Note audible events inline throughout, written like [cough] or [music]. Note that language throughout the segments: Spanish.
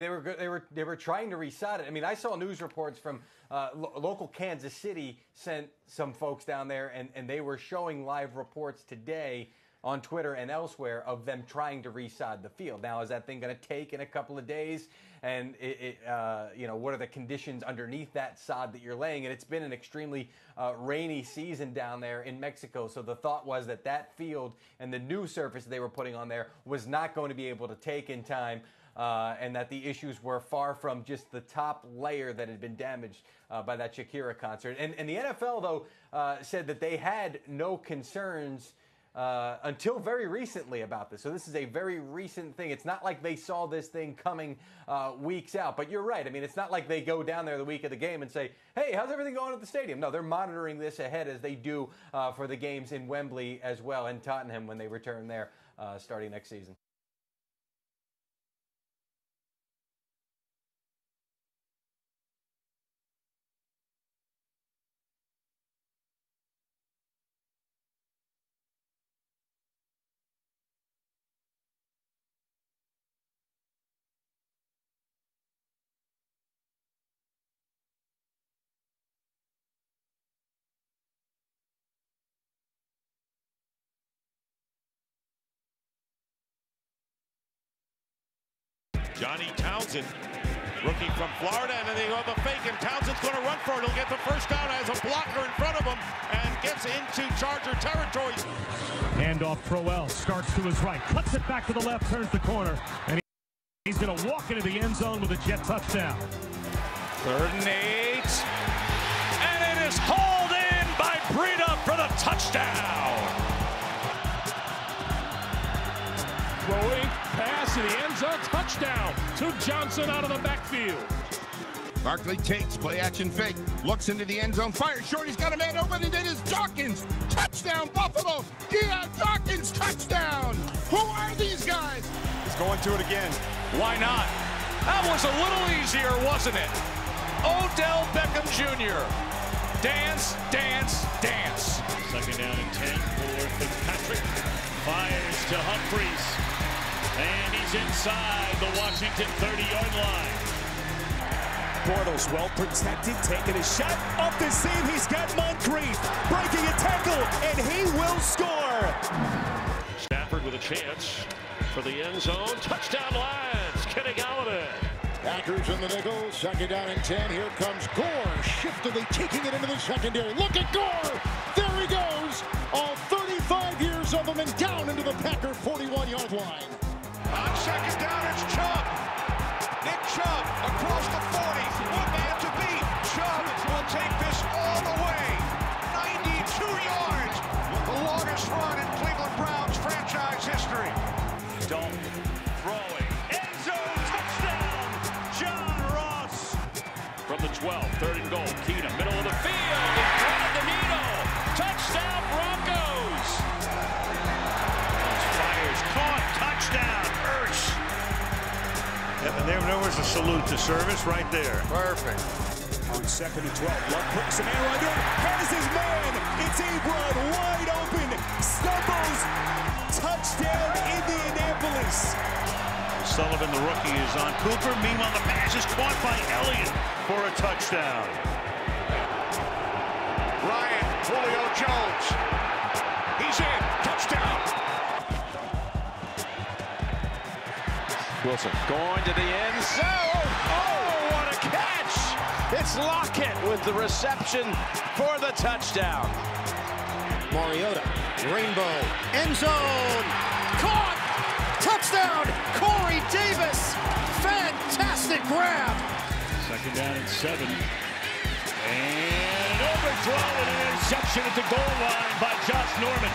They were they were they were trying to reset it. I mean, I saw news reports from uh, lo- local Kansas City sent some folks down there, and, and they were showing live reports today on Twitter and elsewhere of them trying to resod the field. Now, is that thing going to take in a couple of days? And it, it uh, you know, what are the conditions underneath that sod that you're laying? And it's been an extremely uh, rainy season down there in Mexico, so the thought was that that field and the new surface they were putting on there was not going to be able to take in time uh, and that the issues were far from just the top layer that had been damaged uh, by that Shakira concert. And, and the NFL, though, uh, said that they had no concerns. Uh, until very recently about this. So, this is a very recent thing. It's not like they saw this thing coming uh, weeks out, but you're right. I mean, it's not like they go down there the week of the game and say, hey, how's everything going at the stadium? No, they're monitoring this ahead as they do uh, for the games in Wembley as well and Tottenham when they return there starting next season. Johnny Townsend, rookie from Florida, and they go the fake, and Townsend's going to run for it. He'll get the first down, as a blocker in front of him, and gets into Charger territory. Handoff Proel starts to his right, cuts it back to the left, turns the corner, and he's going to walk into the end zone with a jet touchdown. Third and eight, and it is hauled in by Breida for the touchdown. Throwing to the end zone. Touchdown to Johnson out of the backfield. Barkley takes play action fake, looks into the end zone, fires short. He's got a man open, and it is Dawkins. Touchdown, Buffalo. Yeah, Dawkins, touchdown. Who are these guys? He's going to it again. Why not? That was a little easier, wasn't it? Odell Beckham Jr. Dance, dance, dance. Second down and 10 for Fitzpatrick. Fires to Humphreys. And he's inside the Washington 30-yard line. Bortles well protected, taking a shot. Up the seam, he's got Moncrief. Breaking a tackle, and he will score. Stafford with a chance for the end zone. Touchdown Lions, Kenny Galladay. Packers in the nickel, second down and 10. Here comes Gore, shiftily taking it into the secondary. Look at Gore! There he goes! All 35 years of him and down into the Packer 41-yard line. On second down. It's Chubb. Nick Chubb across the 40. One man to beat. Chubb will take this all the way. 92 yards. The longest run in Cleveland Browns franchise history. throw it. End zone. Touchdown. John Ross. From the 12, third and goal. And there, there was a salute to service right there. Perfect. On second and 12, Love puts a man right there. Has his man. It's Ebron wide open. Stumbles. Touchdown, Indianapolis. Sullivan, the rookie, is on Cooper. Meanwhile, the pass is caught by Elliott for a touchdown. Ryan, Julio Jones. He's in. Touchdown. Wilson going to the end zone. Oh, what a catch! It's Lockett with the reception for the touchdown. Mariota, rainbow, end zone, caught, touchdown, Corey Davis, fantastic grab. Second down and seven. And overthrow and an interception at the goal line by Josh Norman.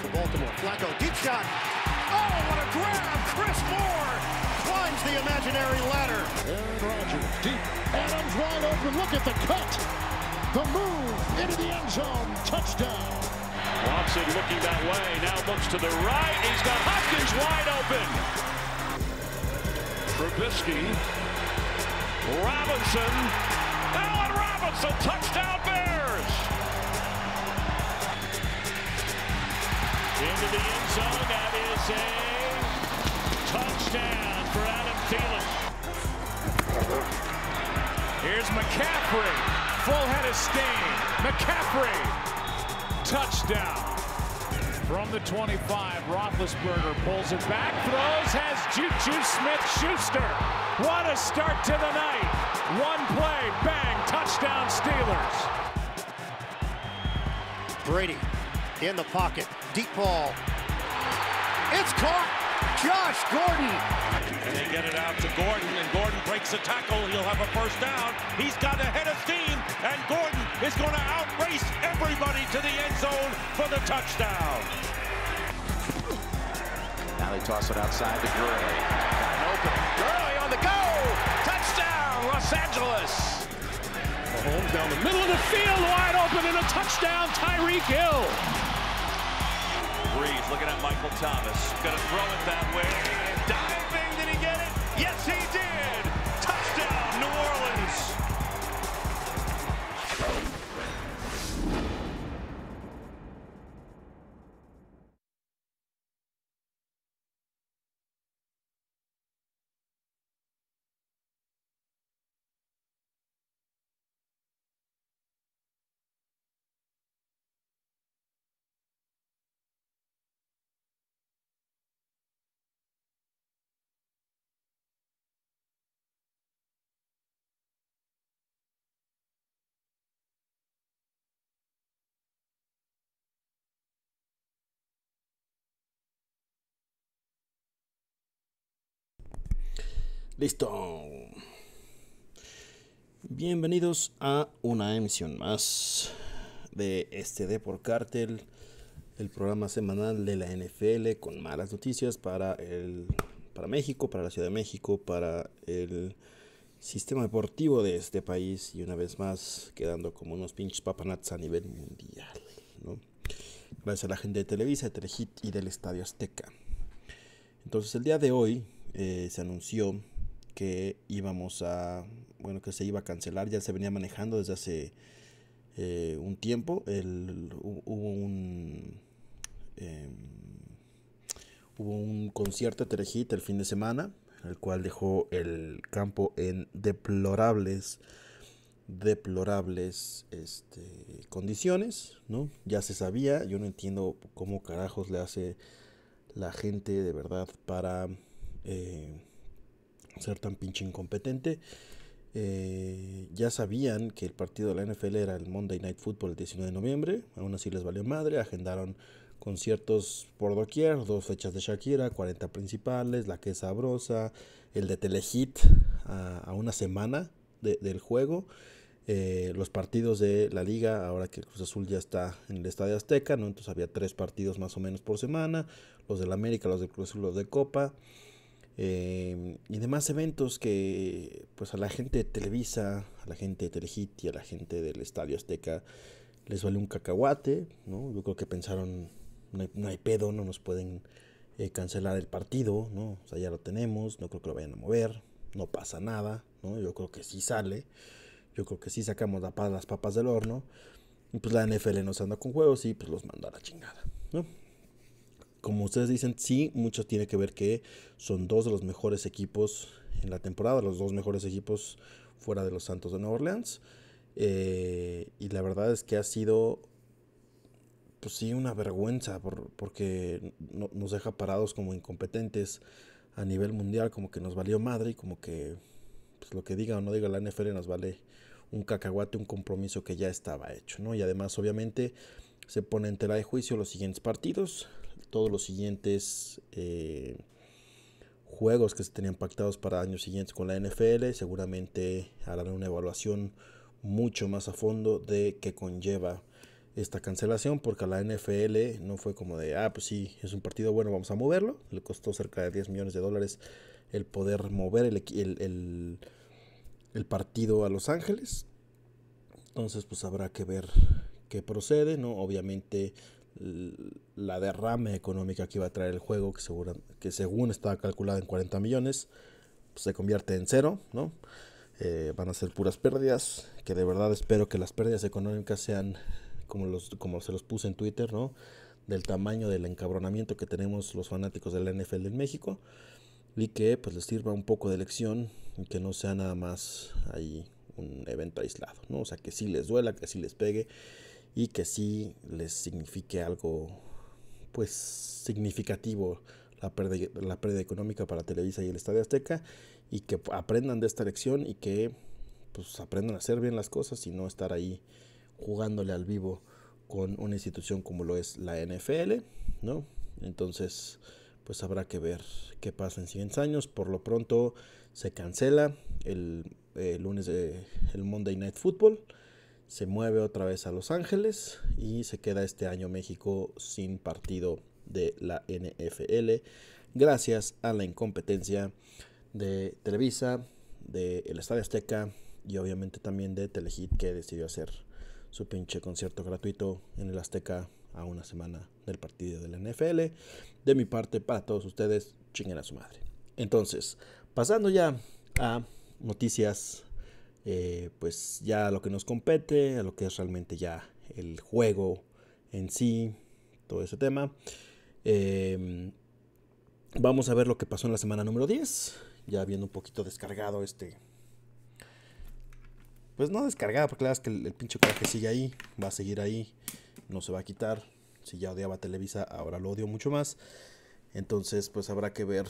For Baltimore, Flacco, deep shot, Oh, what a grab! Chris Moore climbs the imaginary ladder. Aaron Rodgers deep. Adams wide open. Look at the cut. The move into the end zone. Touchdown. Watson looking that way. Now looks to the right. He's got Hopkins wide open. Trubisky. Robinson. Allen Robinson. Touchdown, Bears. Into the end zone. That is a touchdown for Adam Thielen. Here's McCaffrey. Full head of steam. McCaffrey. Touchdown. From the 25, Roethlisberger pulls it back, throws, has Juju Smith-Schuster. What a start to the night. One play, bang, touchdown Steelers. Brady in the pocket, Deep ball. It's caught. Josh Gordon. They get it out to Gordon, and Gordon breaks a tackle. He'll have a first down. He's got ahead of steam, and Gordon is going to outrace everybody to the end zone for the touchdown. Now they toss it outside to Gurley. An opening. Gurley on the go. Touchdown, Los Angeles. Mahomes down the middle of the field, wide open, and a touchdown, Tyreek Hill. Breeze looking at Michael Thomas. Going to throw it that way and dive. Listo. Bienvenidos a una emisión más de este de por Cartel, el programa semanal de la NFL con malas noticias para el para México, para la Ciudad de México, para el sistema deportivo de este país y una vez más quedando como unos pinches papanats a nivel mundial, ¿no? Gracias a la gente de Televisa, de Telehit y del Estadio Azteca. Entonces el día de hoy eh, se anunció que íbamos a, bueno, que se iba a cancelar, ya se venía manejando desde hace eh, un tiempo, el, hubo un... Em, hubo un concierto de Terejita el fin de semana, el cual dejó el campo en deplorables, deplorables este, condiciones, ¿no? Ya se sabía, yo no entiendo cómo carajos le hace la gente de verdad para eh, ser tan pinche incompetente. Eh, ya sabían que el partido de la NFL era el Monday Night Football el 19 de noviembre, aún así les valió madre, agendaron conciertos por doquier, dos fechas de Shakira, 40 principales, La Que es Sabrosa, el de Telehit a, una semana del juego, eh, los partidos de la liga, ahora que Cruz Azul ya está en el Estadio Azteca, ¿no? entonces había tres partidos más o menos por semana, los del América, los de Cruz Azul, los de Copa. Em, y demás eventos que pues a la gente de Televisa, a la gente de Telehit y a la gente del Estadio Azteca les vale un cacahuate, ¿no? Yo creo que pensaron, no hay, pedo, no nos pueden eh, cancelar el partido, ¿no? O sea, ya lo tenemos, no creo que lo vayan a mover, no pasa nada, ¿no? Yo creo que sí sale, yo creo que sí sacamos las papas del horno, y pues la NFL nos anda con juegos y pues los manda a la chingada, ¿no? como ustedes dicen, sí, mucho tiene que ver que son dos de los mejores equipos en la temporada, los dos mejores equipos fuera de los Santos de Nueva Orleans. Eh, y la verdad es que ha sido, pues sí, una vergüenza porque nos deja parados como incompetentes a nivel mundial, como que nos valió madre y como que pues, lo que diga o no diga la NFL nos vale un cacahuate, un compromiso que ya estaba hecho, ¿no? Y además, obviamente, se pone en tela de juicio los siguientes partidos todos los siguientes eh, juegos que se tenían pactados para años siguientes con la NFL. Seguramente harán una evaluación mucho más a fondo de qué conlleva esta cancelación porque a la NFL no fue como de, ah, pues sí, es un partido bueno, vamos a moverlo. Le costó cerca de 10 millones de dólares el poder mover el, el, el partido a Los Ángeles. Entonces, pues habrá que ver qué procede, ¿no? Obviamente la derrame económica que iba a traer el juego, que, que según estaba calculado en 40 millones, pues, se convierte en cero, ¿no? Eh, van a ser puras pérdidas, que de verdad espero que las pérdidas económicas sean como, los, como se los puse en Twitter, ¿no? Del tamaño del encabronamiento que tenemos los fanáticos de la NFL en México y que pues les sirva un poco de lección y que no sea nada más ahí un evento aislado, ¿no? O sea, que si les duela, que si les pegue y que sí les signifique algo pues significativo la pérdida, la pérdida económica para Televisa y el Estadio Azteca y que aprendan de esta lección y que pues aprendan a hacer bien las cosas y no estar ahí jugándole al vivo con una institución como lo es la NFL, ¿no? Entonces, pues habrá que ver qué pasa en 100 años. Por lo pronto se cancela el, eh, lunes, el Monday Night Football se mueve otra vez a Los Ángeles y se queda este año México sin partido de la NFL gracias a la incompetencia de Televisa, de el Estadio Azteca y obviamente también de Telehit que decidió hacer su pinche concierto gratuito en el Azteca a una semana del partido de la NFL. De mi parte, para todos ustedes, chinguen a su madre. Entonces, pasando ya a noticias eh, pues ya lo que nos compete, a lo que es realmente ya el juego en sí, todo ese tema. Em, vamos a ver lo que pasó en la semana número 10, ya habiendo un poquito descargado este... Pues no descargado, porque la verdad es que el, pinche coraje sigue ahí, va a seguir ahí, no se va a quitar. Si ya odiaba Televisa, ahora lo odio mucho más. Entonces, pues habrá que ver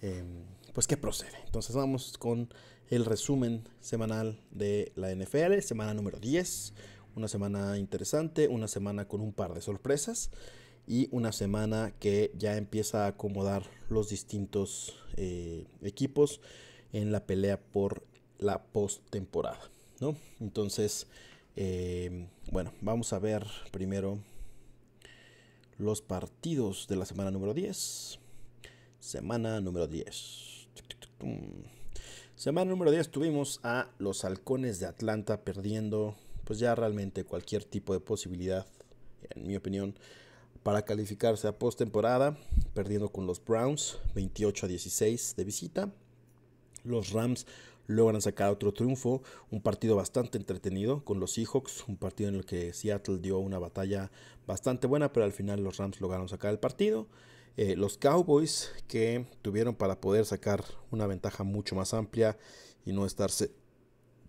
em, pues qué procede. Entonces vamos con el resumen semanal de la NFL, semana número 10. Una semana interesante, una semana con un par de sorpresas y una semana que ya empieza a acomodar los distintos eh, equipos en la pelea por la postemporada. ¿no? Entonces, eh, bueno, vamos a ver primero los partidos de la semana número 10. Semana número 10. Semana número 10 tuvimos a los halcones de Atlanta perdiendo pues ya realmente cualquier tipo de posibilidad, en mi opinión, para calificarse a postemporada, perdiendo con los Browns 28 a 16 de visita. Los Rams logran sacar otro triunfo, un partido bastante entretenido con los Seahawks, un partido en el que Seattle dio una batalla bastante buena, pero al final los Rams lograron sacar el partido. Eh, los Cowboys que tuvieron para poder sacar una ventaja mucho más amplia y no estarse,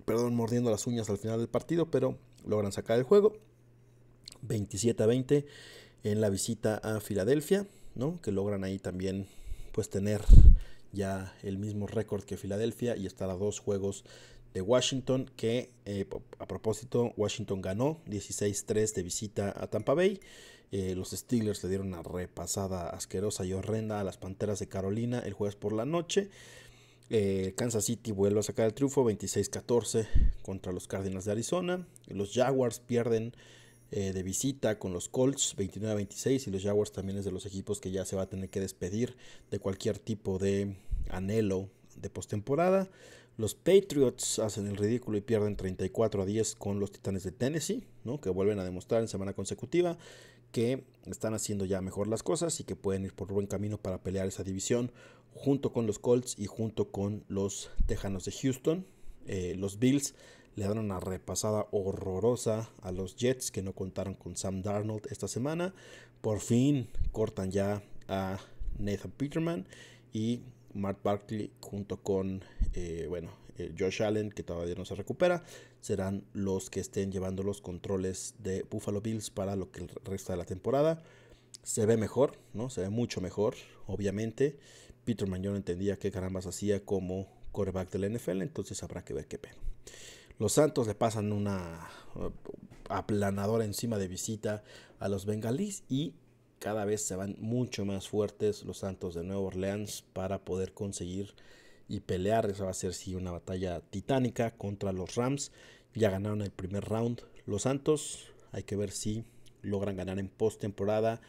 perdón, mordiendo las uñas al final del partido, pero logran sacar el juego 27 a 20 en la visita a Filadelfia, ¿no? Que logran ahí también pues tener ya el mismo récord que Filadelfia y estar a dos juegos de Washington, que eh, a propósito Washington ganó 16-3 de visita a Tampa Bay eh, los Steelers le dieron una repasada asquerosa y horrenda a las Panteras de Carolina el jueves por la noche. Eh, Kansas City vuelve a sacar el triunfo 26-14 contra los Cardinals de Arizona. Los Jaguars pierden eh, de visita con los Colts 29-26 y los Jaguars también es de los equipos que ya se va a tener que despedir de cualquier tipo de anhelo de postemporada. Los Patriots hacen el ridículo y pierden 34 a 10 con los Titanes de Tennessee, ¿no? que vuelven a demostrar en semana consecutiva que están haciendo ya mejor las cosas y que pueden ir por buen camino para pelear esa división junto con los Colts y junto con los Tejanos de Houston. Eh, los Bills le dan una repasada horrorosa a los Jets que no contaron con Sam Darnold esta semana. Por fin cortan ya a Nathan Peterman y Mark Barkley junto con, eh, bueno, eh, Josh Allen, que todavía no se recupera, serán los que estén llevando los controles de Buffalo Bills para lo que resta de la temporada. Se ve mejor, ¿no? Se ve mucho mejor, obviamente. Peter Mañón entendía qué carambas hacía como coreback la NFL, entonces habrá que ver qué pena. Los Santos le pasan una uh, aplanadora encima de visita a los bengalis. y cada vez se van mucho más fuertes los Santos de Nueva Orleans para poder conseguir y pelear. Esa va a ser sí una batalla titánica contra los Rams. Ya ganaron el primer round los Santos. Hay que ver si logran ganar en postemporada.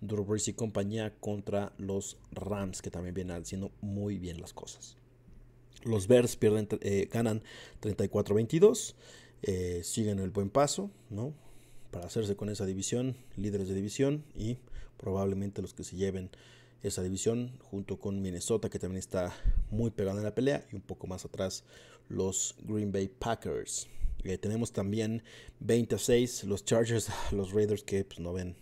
Drew y compañía contra los Rams, que también vienen haciendo muy bien las cosas. Los Bears pierden, eh, ganan 34-22. Eh, siguen el buen paso, ¿no? Para hacerse con esa división, líderes de división y probablemente los que se lleven esa división, junto con Minnesota, que también está muy pegada en la pelea, y un poco más atrás los Green Bay Packers. Eh, tenemos también 26 los Chargers, [laughs] los Raiders que pues, no ven,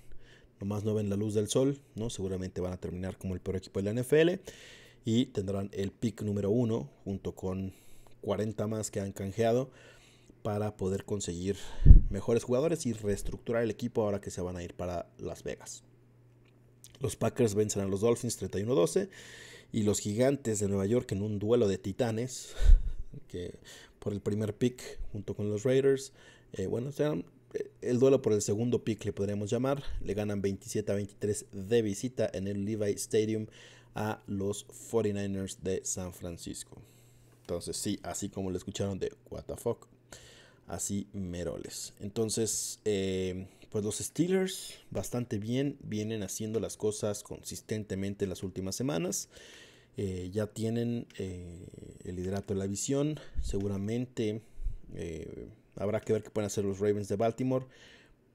nomás no ven la luz del sol, ¿no? Seguramente van a terminar como el peor equipo de la NFL y tendrán el pick número uno junto con 40 más que han canjeado para poder conseguir mejores jugadores y reestructurar el equipo ahora que se van a ir para Las Vegas. Los Packers vencen a los Dolphins 31-12 y los Gigantes de Nueva York en un duelo de titanes [laughs] que por el primer pick junto con los Raiders. Eh, bueno, eh, el duelo por el segundo pick le podríamos llamar. Le ganan 27 23 de visita en el Levi Stadium a los 49ers de San Francisco. Entonces, sí, así como lo escucharon de What Así meroles. Entonces, eh, pues los Steelers bastante bien, vienen haciendo las cosas consistentemente en las últimas semanas. Eh, ya tienen eh, el liderato de la visión. Seguramente eh, habrá que ver qué pueden hacer los Ravens de Baltimore.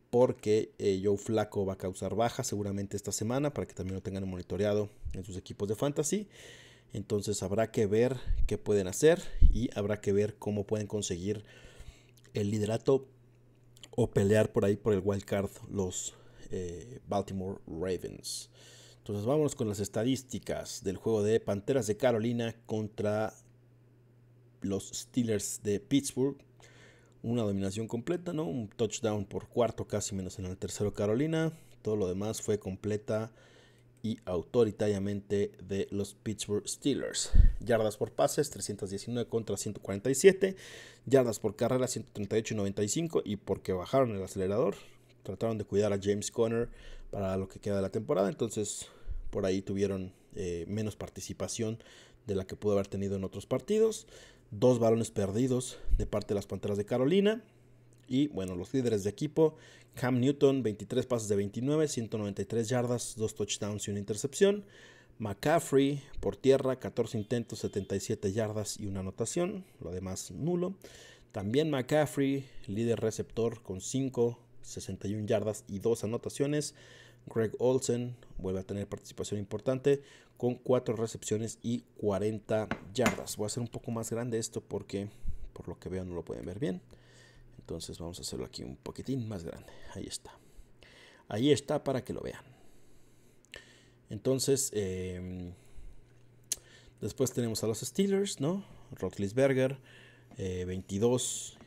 Porque Joe Flaco va a causar bajas seguramente esta semana para que también lo tengan monitoreado en sus equipos de fantasy. Entonces habrá que ver qué pueden hacer y habrá que ver cómo pueden conseguir el liderato o pelear por ahí por el wild card los eh, Baltimore Ravens. Entonces vámonos con las estadísticas del juego de Panteras de Carolina contra los Steelers de Pittsburgh. Una dominación completa, ¿no? Un touchdown por cuarto, casi menos en el tercero Carolina. Todo lo demás fue completa y autoritariamente de los Pittsburgh Steelers. Yardas por pases 319 contra 147, yardas por carrera 138 y 95 y porque bajaron el acelerador, trataron de cuidar a James Conner para lo que queda de la temporada, entonces por ahí tuvieron eh, menos participación de la que pudo haber tenido en otros partidos. Dos balones perdidos de parte de las Panteras de Carolina. Y bueno, los líderes de equipo, Cam Newton, 23 pases de 29, 193 yardas, 2 touchdowns y una intercepción. McCaffrey por tierra, 14 intentos, 77 yardas y una anotación, lo demás nulo. También McCaffrey, líder receptor con 5, 61 yardas y 2 anotaciones. Greg Olsen vuelve a tener participación importante con 4 recepciones y 40 yardas. Voy a hacer un poco más grande esto porque por lo que veo no lo pueden ver bien. Entonces vamos a hacerlo aquí un poquitín más grande. Ahí está. Ahí está para que lo vean. Entonces, em, después tenemos a los Steelers, ¿no? Roethlisberger, 22 eh,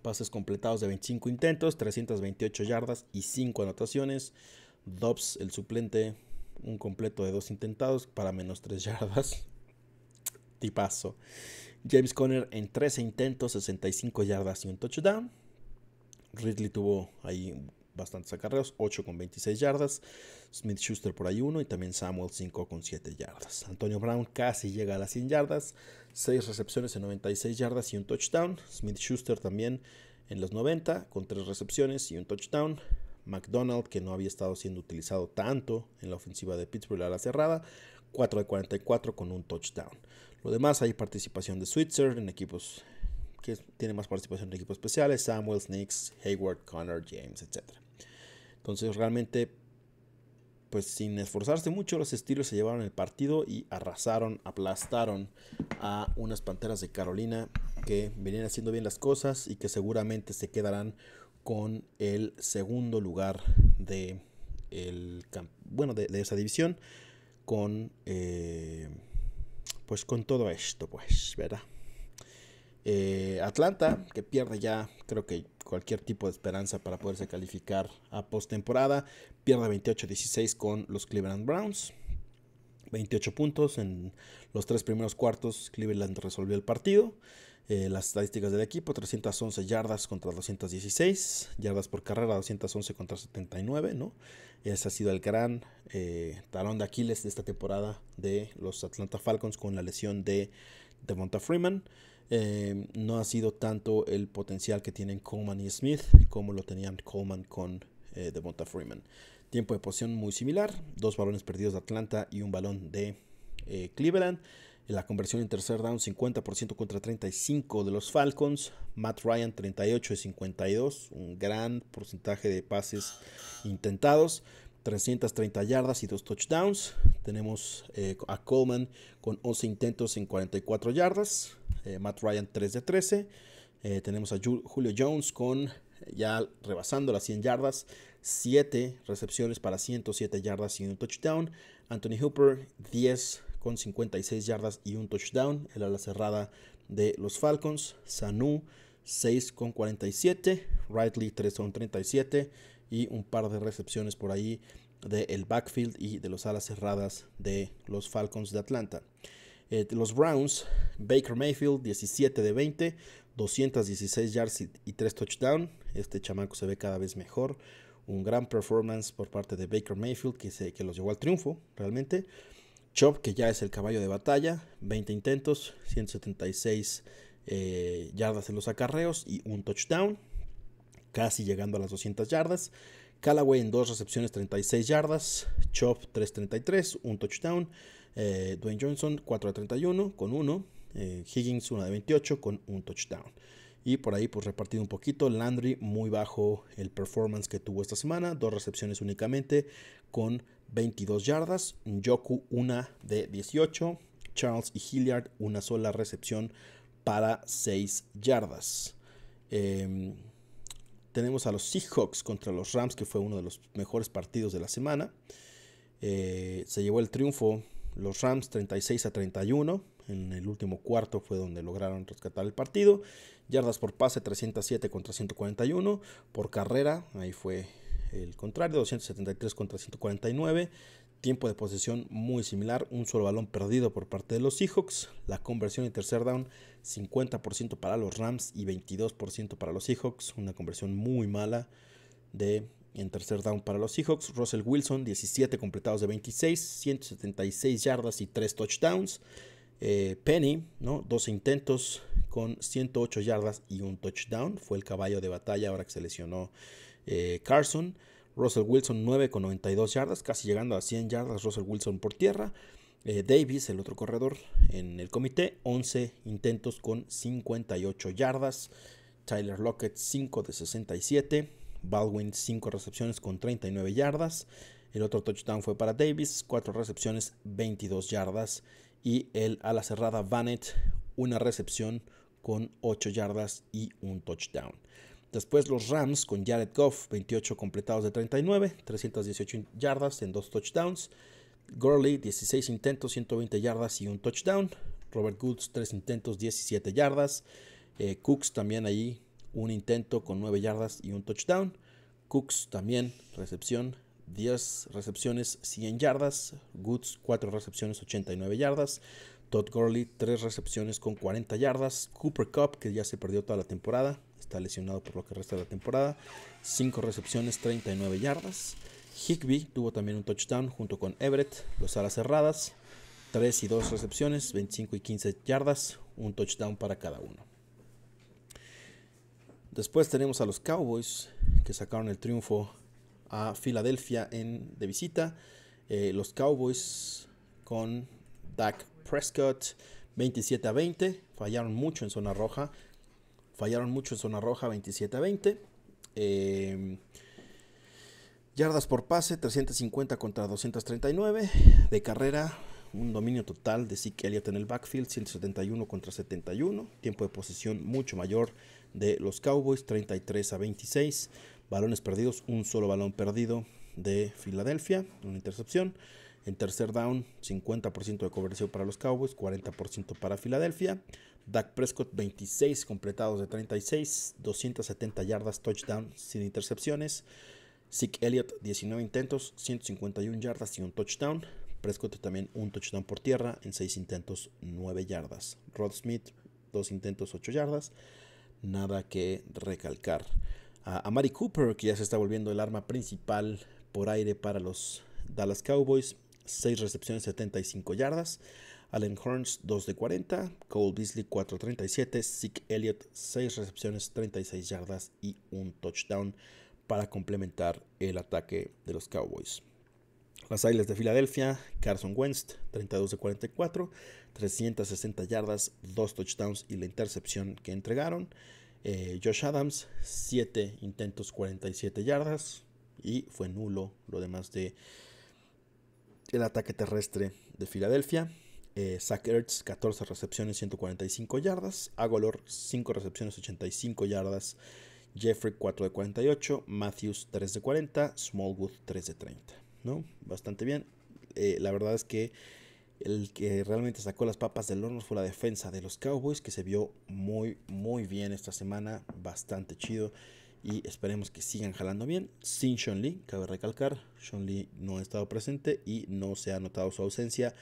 pases completados de 25 intentos, 328 yardas y 5 anotaciones. Dobbs, el suplente, un completo de dos intentados para menos 3 [laughs] yardas. Tipazo. James Conner en 13 intentos, 65 yardas y un touchdown. Ridley tuvo ahí bastantes acarreos, 8 con 26 yardas. Smith Schuster por ahí uno y también Samuel 5 con 7 yardas. Antonio Brown casi llega a las 100 yardas, 6 recepciones en 96 yardas y un touchdown. Smith Schuster también en los 90 con 3 recepciones y un touchdown. McDonald, que no había estado siendo utilizado tanto en la ofensiva de Pittsburgh a la cerrada, 4 de 44 con un touchdown. Lo demás hay participación de Switzer en equipos que tienen más participación en equipos especiales, Samuel, Knicks, Hayward, Connor, James, etc. Entonces realmente, pues sin esforzarse mucho, los estilos se llevaron el partido y arrasaron, aplastaron a unas Panteras de Carolina que venían haciendo bien las cosas y que seguramente se quedarán con el segundo lugar de, el, bueno, de, esa división con... Eh, pues con todo esto, pues, verá eh, Atlanta, que pierde ya, creo que cualquier tipo de esperanza para poderse calificar a postemporada, pierde 28-16 con los Cleveland Browns. 28 puntos en los tres primeros cuartos, Cleveland resolvió el partido. Eh, las estadísticas del equipo, 311 yardas contra 216, yardas por carrera 211 contra 79, ¿no? Ese ha sido el gran eh, talón de Aquiles de esta temporada de los Atlanta Falcons con la lesión de Devonta Freeman. Eh, no ha sido tanto el potencial que tienen Coleman y Smith como lo tenían Coleman con Devonta Freeman. Tiempo de posición muy similar, dos balones perdidos de Atlanta y un balón de Cleveland la conversión en tercer down, 50% contra 35 de los Falcons. Matt Ryan, 38 de 52. Un gran porcentaje de pases intentados. 330 yardas y 2 touchdowns. Tenemos eh, a Coleman con 11 intentos en 44 yardas. Eh, Matt Ryan, 3 de 13. Eh, tenemos a Julio Jones con ya rebasando las 100 yardas. 7 recepciones para 107 yardas y un touchdown. Anthony Hooper, 10 con 56 yardas y un touchdown. El ala cerrada de los Falcons, Sanu 6 con 47, Ridley 3 con 37 y un par de recepciones por ahí del el backfield y de los alas cerradas de los Falcons de Atlanta. Eh, los Browns, Baker Mayfield 17 de 20, 216 yards y, 3 touchdowns. Este chamaco se ve cada vez mejor. Un gran performance por parte de Baker Mayfield que, que los llevó al triunfo realmente. Chop, que ya es el caballo de batalla, 20 intentos, 176 eh, yardas en los acarreos y un touchdown, casi llegando a las 200 yardas. Callaway en dos recepciones, 36 yardas. Chop, 333, un touchdown. Eh, Dwayne Johnson, 4 de 31, con uno. Eh, Higgins, 1 de 28, con un touchdown. Y por ahí, pues repartido un poquito. Landry, muy bajo el performance que tuvo esta semana. Dos recepciones únicamente, con 22 yardas, Yoku una de 18, Charles y Hilliard una sola recepción para 6 yardas. Em, tenemos a los Seahawks contra los Rams, que fue uno de los mejores partidos de la semana. Eh, se llevó el triunfo los Rams 36 a 31. En el último cuarto fue donde lograron rescatar el partido. Yardas por pase 307 contra 141. Por carrera, ahí fue el contrario, 273 contra 149. Tiempo de posesión muy similar, un solo balón perdido por parte de los Seahawks. La conversión en tercer down, 50% para los Rams y 22% para los Seahawks. Una conversión muy mala de en tercer down para los Seahawks. Russell Wilson, 17 completados de 26, 176 yardas y 3 touchdowns. Eh, Penny, ¿no? 12 intentos con 108 yardas y un touchdown. Fue el caballo de batalla ahora que se lesionó eh, Carson. Russell Wilson 9 con 92 yardas, casi llegando a 100 yardas Russell Wilson por tierra. Eh, Davis, el otro corredor en el comité, 11 intentos con 58 yardas. Tyler Lockett 5 de 67. Baldwin 5 recepciones con 39 yardas. El otro touchdown fue para Davis, 4 recepciones, 22 yardas. Y el la cerrada Bannett, una recepción con 8 yardas y un touchdown. Después los Rams con Jared Goff, 28 completados de 39, 318 yardas en dos touchdowns. Gurley, 16 intentos, 120 yardas y un touchdown. Robert Goods, 3 intentos, 17 yardas. Eh, Cooks también ahí, un intento con 9 yardas y un touchdown. Cooks también, recepción, 10 recepciones, 100 yardas. Goods, 4 recepciones, 89 yardas. Todd Gurley, 3 recepciones con 40 yardas. Cooper Cup, que ya se perdió toda la temporada, Está lesionado por lo que resta de la temporada. 5 recepciones, 39 yardas. Higby tuvo también un touchdown junto con Everett. Los alas cerradas. 3 y 2 recepciones, 25 y 15 yardas. Un touchdown para cada uno. Después tenemos a los Cowboys que sacaron el triunfo a Filadelfia en, de visita. Eh, los Cowboys con Dak Prescott 27 a 20. Fallaron mucho en zona roja. Fallaron mucho en zona roja, 27 a 20. Em, yardas por pase, 350 contra 239. De carrera, un dominio total de Zeke Elliott en el backfield, 171 contra 71. Tiempo de posesión mucho mayor de los Cowboys, 33 a 26. Balones perdidos, un solo balón perdido de Filadelfia, una intercepción. En tercer down, 50% de cobertura para los Cowboys, 40% para Filadelfia. Dak Prescott 26 completados de 36, 270 yardas, touchdown sin intercepciones. Zeke Elliott 19 intentos, 151 yardas y un touchdown. Prescott también un touchdown por tierra en 6 intentos, 9 yardas. Rod Smith 2 intentos, 8 yardas. Nada que recalcar. A Amari Cooper, que ya se está volviendo el arma principal por aire para los Dallas Cowboys, 6 recepciones, 75 yardas. Allen Horns 2 de 40, Cole Beasley 37, Zeke Elliott 6 recepciones, 36 yardas y un touchdown para complementar el ataque de los Cowboys. Las Islas de Filadelfia, Carson Wentz 32 de 44, 360 yardas, 2 touchdowns y la intercepción que entregaron. Eh, Josh Adams 7 intentos, 47 yardas y fue nulo lo demás de el ataque terrestre de Filadelfia. Eh, Zach Ertz, 14 recepciones, 145 yardas. Agolor, 5 recepciones, 85 yardas. Jeffrey, 4 de 48. Matthews, 3 de 40. Smallwood, 3 de 30. ¿No? Bastante bien. Eh, la verdad es que el que realmente sacó las papas del horno fue la defensa de los Cowboys, que se vio muy, muy bien esta semana. Bastante chido. Y esperemos que sigan jalando bien. Sin Sean Lee, cabe recalcar. Sean Lee no ha estado presente y no se ha notado su ausencia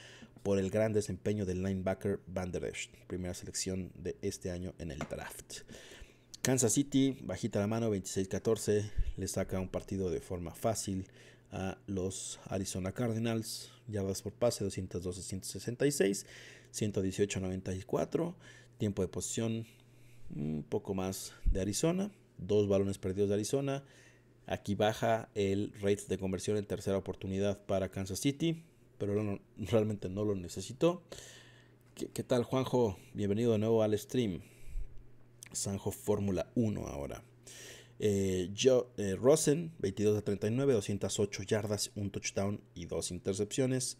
por el gran desempeño del linebacker Van Der Esch, primera selección de este año en el draft. Kansas City, bajita la mano, 26-14, le saca un partido de forma fácil a los Arizona Cardinals, yardas por pase 212-166, 118-94, tiempo de posición un poco más de Arizona, dos balones perdidos de Arizona, aquí baja el rate de conversión en tercera oportunidad para Kansas City, pero [laughs] realmente no lo necesito. ¿Qué, tal, Juanjo? Bienvenido de nuevo al stream. Sanjo Fórmula 1 ahora. Eh, eh, Rosen, 22 a 39, 208 yardas, un touchdown y dos intercepciones.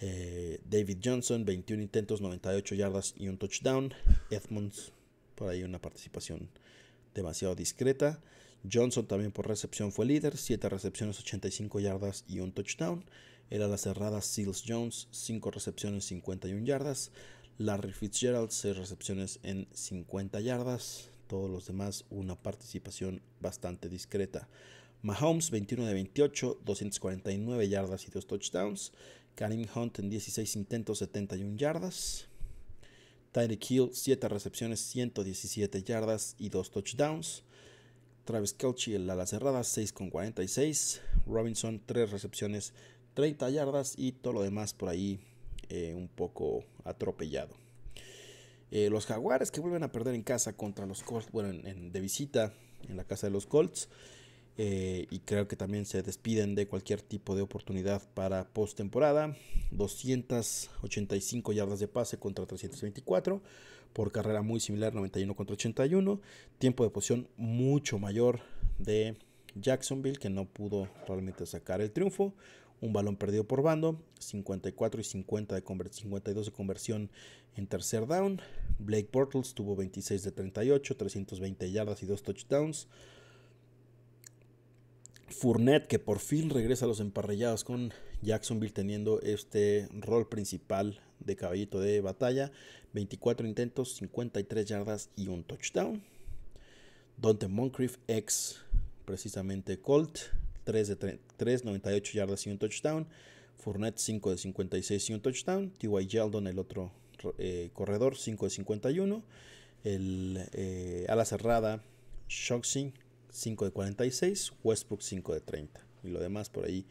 Eh, David Johnson, 21 intentos, 98 yardas y un touchdown. Edmonds, por ahí una participación demasiado discreta. Johnson también por recepción fue líder, 7 recepciones, 85 yardas y un touchdown. Era la cerrada Seals Jones, 5 recepciones, 51 yardas. Larry Fitzgerald, 6 recepciones en 50 yardas. Todos los demás, una participación bastante discreta. Mahomes, 21 de 28, 249 yardas y 2 touchdowns. Karim Hunt en 16 intentos, 71 yardas. Tyreek Hill, 7 recepciones, 117 yardas y 2 touchdowns. Travis Kelchi el ala cerrada, 46, Robinson, 3 recepciones, 30 yardas y todo lo demás por ahí eh, un poco atropellado. Eh, los Jaguares que vuelven a perder en casa contra los Colts, bueno, de visita en la casa de los Colts. Eh, y creo que también se despiden de cualquier tipo de oportunidad para postemporada. 285 yardas de pase contra 324 por carrera muy similar, 91 contra 81. Tiempo de posición mucho mayor de Jacksonville que no pudo realmente sacar el triunfo. Un balón perdido por bando, 54 y 50 de 52 de conversión en tercer down. Blake Bortles tuvo 26 de 38, 320 yardas y 2 touchdowns. Fournette, que por fin regresa a los emparrellados con Jacksonville teniendo este rol principal de caballito de batalla. 24 intentos, 53 yardas y un touchdown. Dante Moncrief, ex precisamente Colt, 3 de 3, 98 yardas y un touchdown. Fournette, 5 de 56 y un touchdown. T.Y. Yeldon, el otro eh, corredor, 5 de 51. El eh, ala cerrada, Shoxing, 5 de 46, Westbrook 5 de 30. Y lo demás por ahí,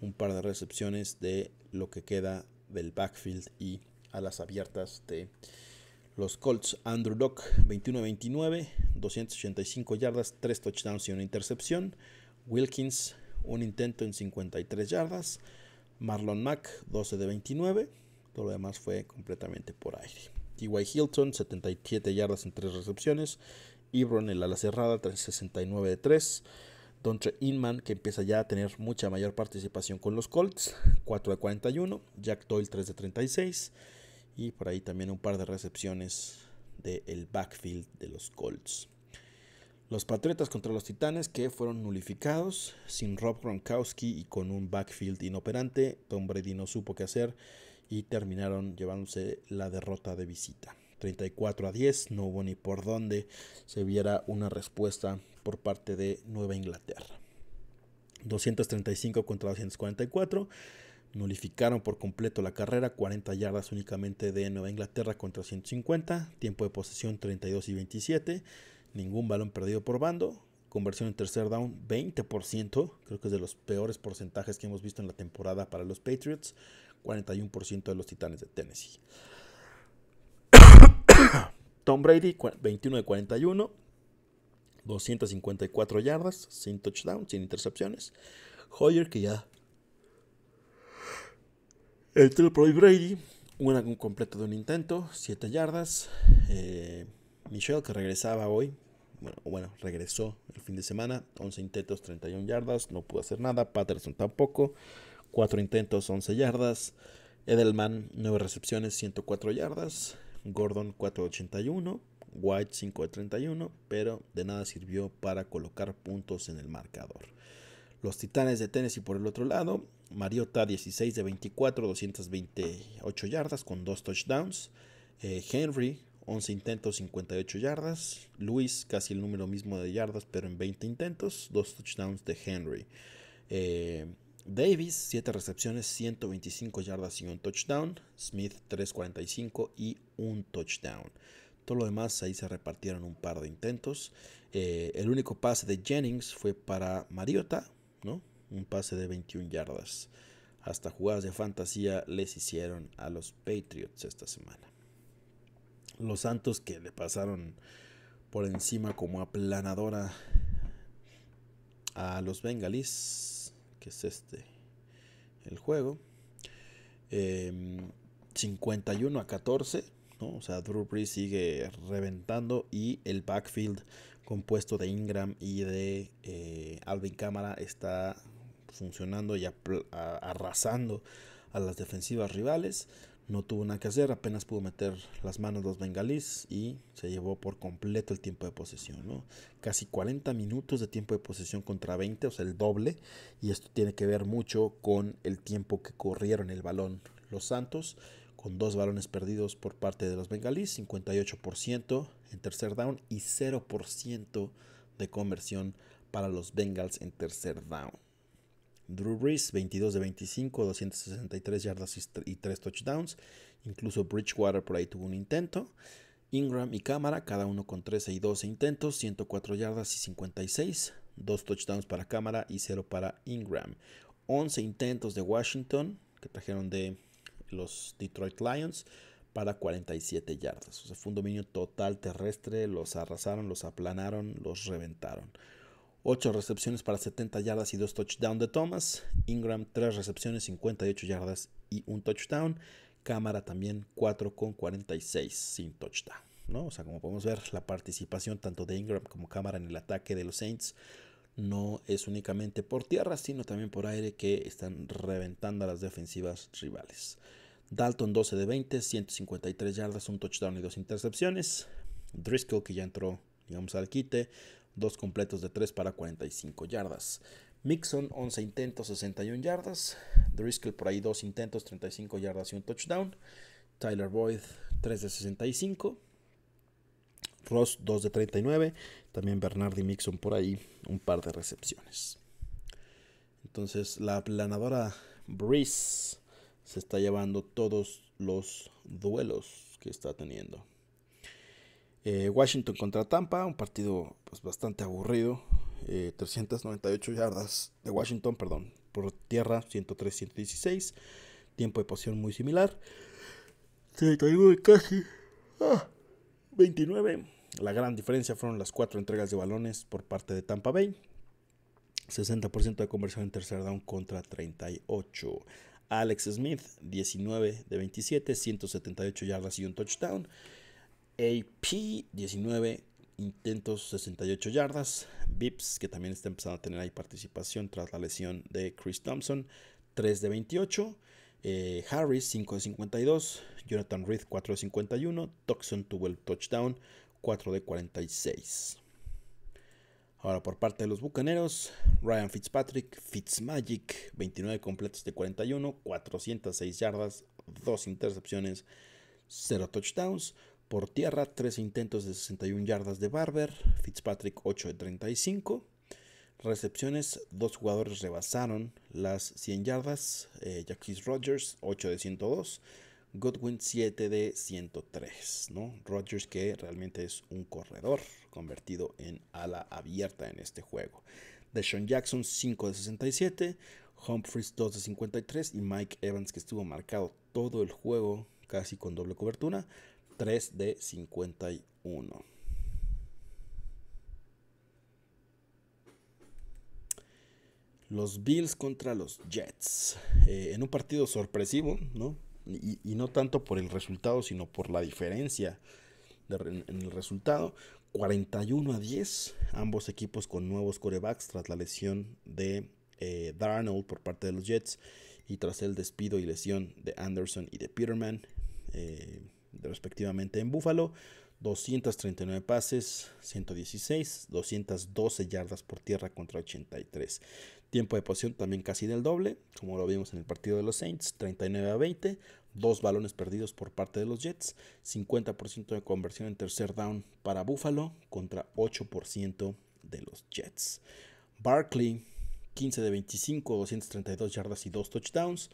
un par de recepciones de lo que queda del backfield y a las abiertas de los Colts. Andrew Locke 21-29, 285 yardas, 3 touchdowns y una intercepción. Wilkins, un intento en 53 yardas. Marlon Mack 12 de 29. Todo lo demás fue completamente por aire. T.Y. Hilton, 77 yardas en 3 recepciones. Ibron, el ala cerrada, 369 de 3. Dontre Inman, que empieza ya a tener mucha mayor participación con los Colts, 4 de 41. Jack Doyle, 3 de 36. Y por ahí también un par de recepciones del el backfield de los Colts. Los Patriotas contra los Titanes, que fueron nulificados, sin Rob Gronkowski y con un backfield inoperante, Tom Brady no supo qué hacer y terminaron llevándose la derrota de visita. 34 a 10. No hubo ni por dónde se viera una respuesta por parte de Nueva Inglaterra. 235 contra 244. Nulificaron por completo la carrera, 40 yardas únicamente de Nueva Inglaterra contra 150, tiempo de posesión 32 y 27, ningún balón perdido por bando, conversión en tercer down 20%, creo que es de los peores porcentajes que hemos visto en la temporada para los Patriots, 41% de los Titanes de Tennessee. Tom Brady, 21 de 41, 254 yardas, sin touchdown, sin intercepciones. Hoyer, que ya triple de Brady, Un completo de un intento, 7 yardas. Eh, Michelle, que regresaba hoy, bueno, bueno, regresó el fin de semana, 11 intentos, 31 yardas, no pudo hacer nada. Patterson tampoco, 4 intentos, 11 yardas. Edelman, 9 recepciones, 104 yardas. Gordon 481, White 5 de 31, pero de nada sirvió para colocar puntos en el marcador. Los Titanes de Tennessee por el otro lado, Mariota 16 de 24, 228 yardas con dos touchdowns. Eh, Henry 11 intentos, 58 yardas. Luis casi el número mismo de yardas, pero en 20 intentos, dos touchdowns de Henry. Eh, Davis, 7 recepciones, 125 yardas y un touchdown. Smith, 345 y un touchdown. Todo lo demás ahí se repartieron un par de intentos. Eh, el único pase de Jennings fue para Mariota, ¿no? Un pase de 21 yardas. Hasta jugadas de fantasía les hicieron a los Patriots esta semana. Los Santos que le pasaron por encima como aplanadora a los Bengalis que es este, el juego. 51 em, a 14, ¿no? O sea, Drew Brees sigue reventando y el backfield compuesto de Ingram y de eh, Alvin Cámara está funcionando y arrasando a las defensivas rivales no tuvo nada que hacer, apenas pudo meter las manos los bengalís y se llevó por completo el tiempo de posesión, ¿no? Casi 40 minutos de tiempo de posesión contra 20, o sea, el doble, y esto tiene que ver mucho con el tiempo que corrieron el balón los Santos, con dos balones perdidos por parte de los bengalís, 58% en tercer down y 0% de conversión para los Bengals en tercer down. Drew Brees, 22 de 25, 263 yardas y 3 touchdowns. Incluso Bridgewater por ahí tuvo un intento. Ingram y Cámara, cada uno con 13 y 12 intentos, 104 yardas y 56. dos touchdowns para Cámara y 0 para Ingram. 11 intentos de Washington que trajeron de los Detroit Lions para 47 yardas. O sea, fue un dominio total terrestre. Los arrasaron, los aplanaron, los reventaron. 8 recepciones para 70 yardas y 2 touchdowns de Thomas. Ingram 3 recepciones, 58 yardas y 1 touchdown. Cámara también 4 con 46 sin touchdown. ¿no? O sea, como podemos ver, la participación tanto de Ingram como Cámara en el ataque de los Saints no es únicamente por tierra, sino también por aire que están reventando a las defensivas rivales. Dalton 12 de 20, 153 yardas, 1 touchdown y 2 intercepciones. Driscoll que ya entró, digamos, al quite, Dos completos de 3 para 45 yardas. Mixon 11 intentos, 61 yardas. Driscoll por ahí dos intentos, 35 yardas y un touchdown. Tyler Boyd 3 de 65. Ross 2 de 39. También y Mixon por ahí un par de recepciones. Entonces la aplanadora Breeze se está llevando todos los duelos que está teniendo. Eh, Washington contra Tampa, un partido pues, bastante aburrido. 398 eh, yardas de Washington, perdón, por tierra, 103-116. Tiempo de posición muy similar. 39 casi. 29. Ah, La gran diferencia fueron las cuatro entregas de balones por parte de Tampa Bay. 60% de conversión en tercer down contra 38. Alex Smith, 19 de 27, 178 yardas y un touchdown. AP 19 intentos 68 yardas. Vips, que también está empezando a tener ahí participación tras la lesión de Chris Thompson, 3 de 28. Eh, Harris, 5 de 52. Jonathan Reed, 4 de 51. Toxon tuvo el touchdown, 4 de 46. Ahora por parte de los Bucaneros, Ryan Fitzpatrick, Fitzmagic, 29 completos de 41, 406 yardas, 2 intercepciones, 0 touchdowns. Por tierra, tres intentos de 61 yardas de Barber, Fitzpatrick 8 de 35. Recepciones, dos jugadores rebasaron las 100 yardas. Eh, Rogers 8 de 102. Godwin 7 de 103. ¿no? Rogers que realmente es un corredor convertido en ala abierta en este juego. Deshaun Jackson 5 de 67. Humphries 2 de 53 y Mike Evans que estuvo marcado todo el juego casi con doble cobertura, 3 de 51. Los Bills contra los Jets. Eh, en un partido sorpresivo, ¿no? Y, no tanto por el resultado, sino por la diferencia en, el resultado. 41 a 10. Ambos equipos con nuevos corebacks tras la lesión de eh, Darnold por parte de los Jets y tras el despido y lesión de Anderson y de Peterman. Eh, respectivamente en Buffalo. 239 pases, 116, 212 yardas por tierra contra 83. Tiempo de posición también casi del doble, como lo vimos en el partido de los Saints, 39 a 20, dos balones perdidos por parte de los Jets, 50% de conversión en tercer down para Buffalo contra 8% de los Jets. Barkley, 15 de 25, 232 yardas y 2 touchdowns.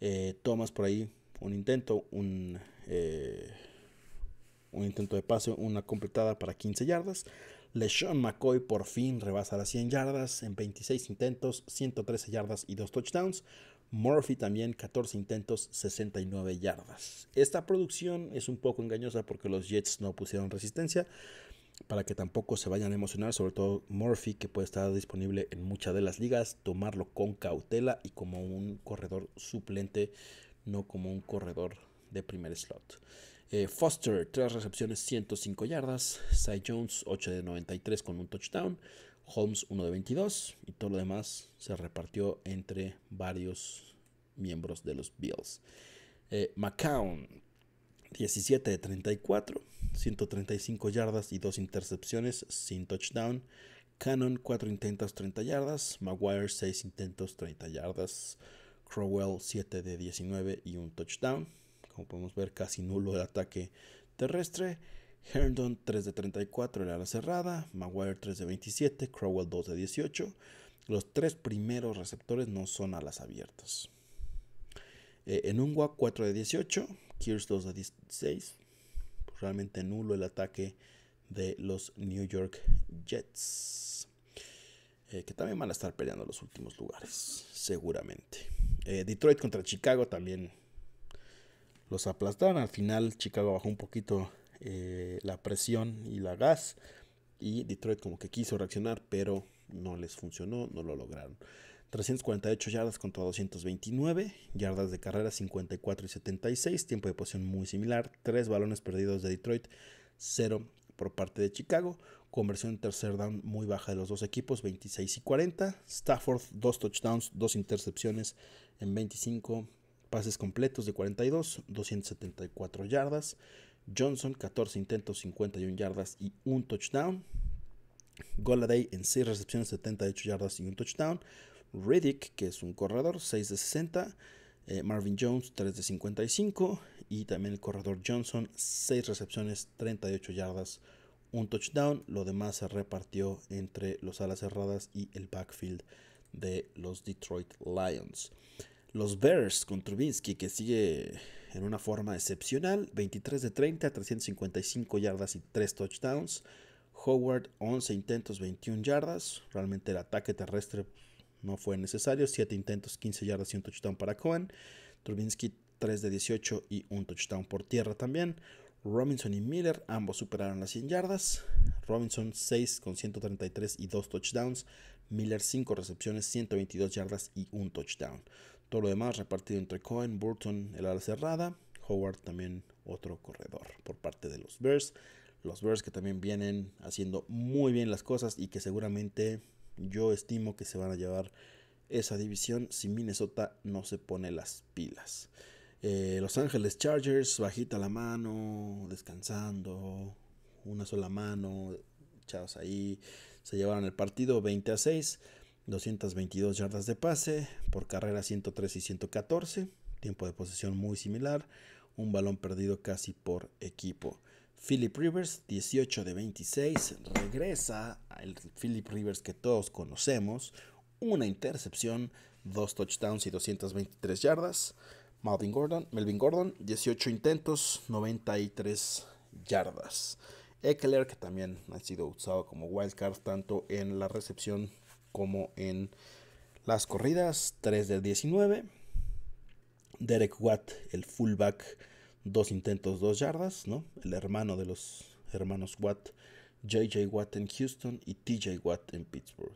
Eh, Thomas por ahí un intento, un eh, un intento de pase, una completada para 15 yardas. LeSean McCoy por fin rebasa las 100 yardas en 26 intentos, 113 yardas y 2 touchdowns. Murphy también 14 intentos, 69 yardas. Esta producción es un poco engañosa porque los Jets no pusieron resistencia para que tampoco se vayan a emocionar, sobre todo Murphy que puede estar disponible en muchas de las ligas, tomarlo con cautela y como un corredor suplente, no como un corredor de primer slot. Eh, Foster, 3 recepciones, 105 yardas. Cy Jones, 8 de 93 con un touchdown. Holmes, 1 de 22. Y todo lo demás se repartió entre varios miembros de los Bills. Eh, McCown, 17 de 34, 135 yardas y 2 intercepciones sin touchdown. Cannon 4 intentos 30 yardas, Maguire 6 intentos 30 yardas, Crowell 7 de 19 y un touchdown, como podemos ver, casi nulo el ataque terrestre. Herndon 3 de 34 el ala cerrada, Maguire 3 de 27, Crowell 2 de 18. Los tres primeros receptores no son alas abiertas. Eh, en un 4 de 18, Kears 2 de 16. realmente nulo el ataque de los New York Jets. Eh, que también van a estar peleando los últimos lugares, seguramente. Eh, Detroit contra Chicago también los aplastaron, Al final Chicago bajó un poquito eh, la presión y la gas y Detroit como que quiso reaccionar, pero no les funcionó, no lo lograron. 348 yardas contra 229, yardas de carrera 54 y 76, tiempo de posición muy similar, tres balones perdidos de Detroit, 0 por parte de Chicago, conversión en tercer down muy baja de los dos equipos, 26 y 40, Stafford 2 touchdowns, 2 intercepciones en 25 Pases completos de 42, 274 yardas. Johnson, 14 intentos, 51 yardas y un touchdown. Goladay en 6 recepciones, 78 yardas y un touchdown. Riddick, que es un corredor, 6 de 60. Eh, Marvin Jones, 3 de 55. Y también el corredor Johnson, 6 recepciones, 38 yardas, un touchdown. Lo demás se repartió entre los alas cerradas y el backfield de los Detroit Lions. Los Bears con Trubinsky, que sigue en una forma excepcional, 23 de 30, 355 yardas y 3 touchdowns. Howard, 11 intentos, 21 yardas. Realmente el ataque terrestre no fue necesario, 7 intentos, 15 yardas y un touchdown para Cohen. Trubinsky, 3 de 18 y un touchdown por tierra también. Robinson y Miller, ambos superaron las 100 yardas. Robinson 6 con 133 y 2 touchdowns. Miller 5 recepciones, 122 yardas y un touchdown. Todo lo demás repartido entre Cohen, Burton, el ala cerrada, Howard también otro corredor por parte de los Bears. Los Bears que también vienen haciendo muy bien las cosas y que seguramente yo estimo que se van a llevar esa división si Minnesota no se pone las pilas. Eh, los Ángeles Chargers, bajita la mano, descansando, una sola mano, echados ahí. Se llevaron el partido 20 a 6. 222 yardas de pase, por carrera 103 y 114, tiempo de posesión muy similar, un balón perdido casi por equipo. Philip Rivers, 18 de 26, regresa el Philip Rivers que todos conocemos, una intercepción, dos touchdowns y 223 yardas. Melvin Gordon, Melvin Gordon 18 intentos, 93 yardas. Eckler, que también ha sido usado como wildcard tanto en la recepción como en las corridas, 3 de 19. Derek Watt, el fullback, dos intentos, dos yardas, ¿no? El hermano de los hermanos Watt, JJ Watt en Houston y TJ Watt en Pittsburgh.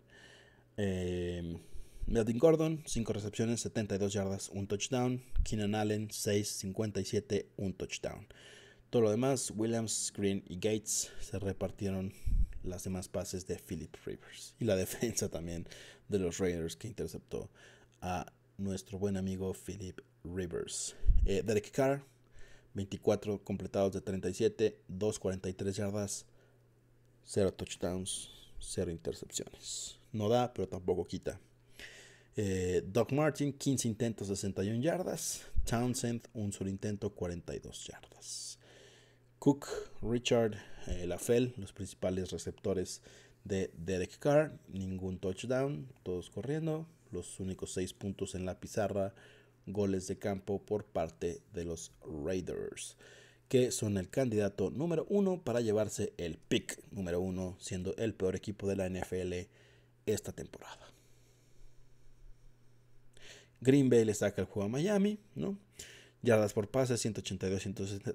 Em, Melvin Gordon, 5 recepciones, 72 yardas, un touchdown. Keenan Allen, 6, 57, un touchdown. Todo lo demás, Williams, Green y Gates se repartieron las demás pases de Philip Rivers. Y la [laughs] defensa también de los Raiders que interceptó a nuestro buen amigo Philip Rivers. Eh, Derek Carr, 24 completados de 37, 243 yardas, 0 touchdowns, 0 intercepciones. No da, pero tampoco quita. Eh, Doc Martin, 15 intentos, 61 yardas. Townsend, un solo intento, 42 yardas. Cook, Richard eh, LaFell, los principales receptores de Derek Carr. Ningún touchdown, todos corriendo. Los únicos seis puntos en la pizarra, goles de campo por parte de los Raiders, que son el candidato número uno para llevarse el pick número uno, siendo el peor equipo de la NFL esta temporada. Green Bay le saca el juego a Miami, ¿no? Yardas por pase 182,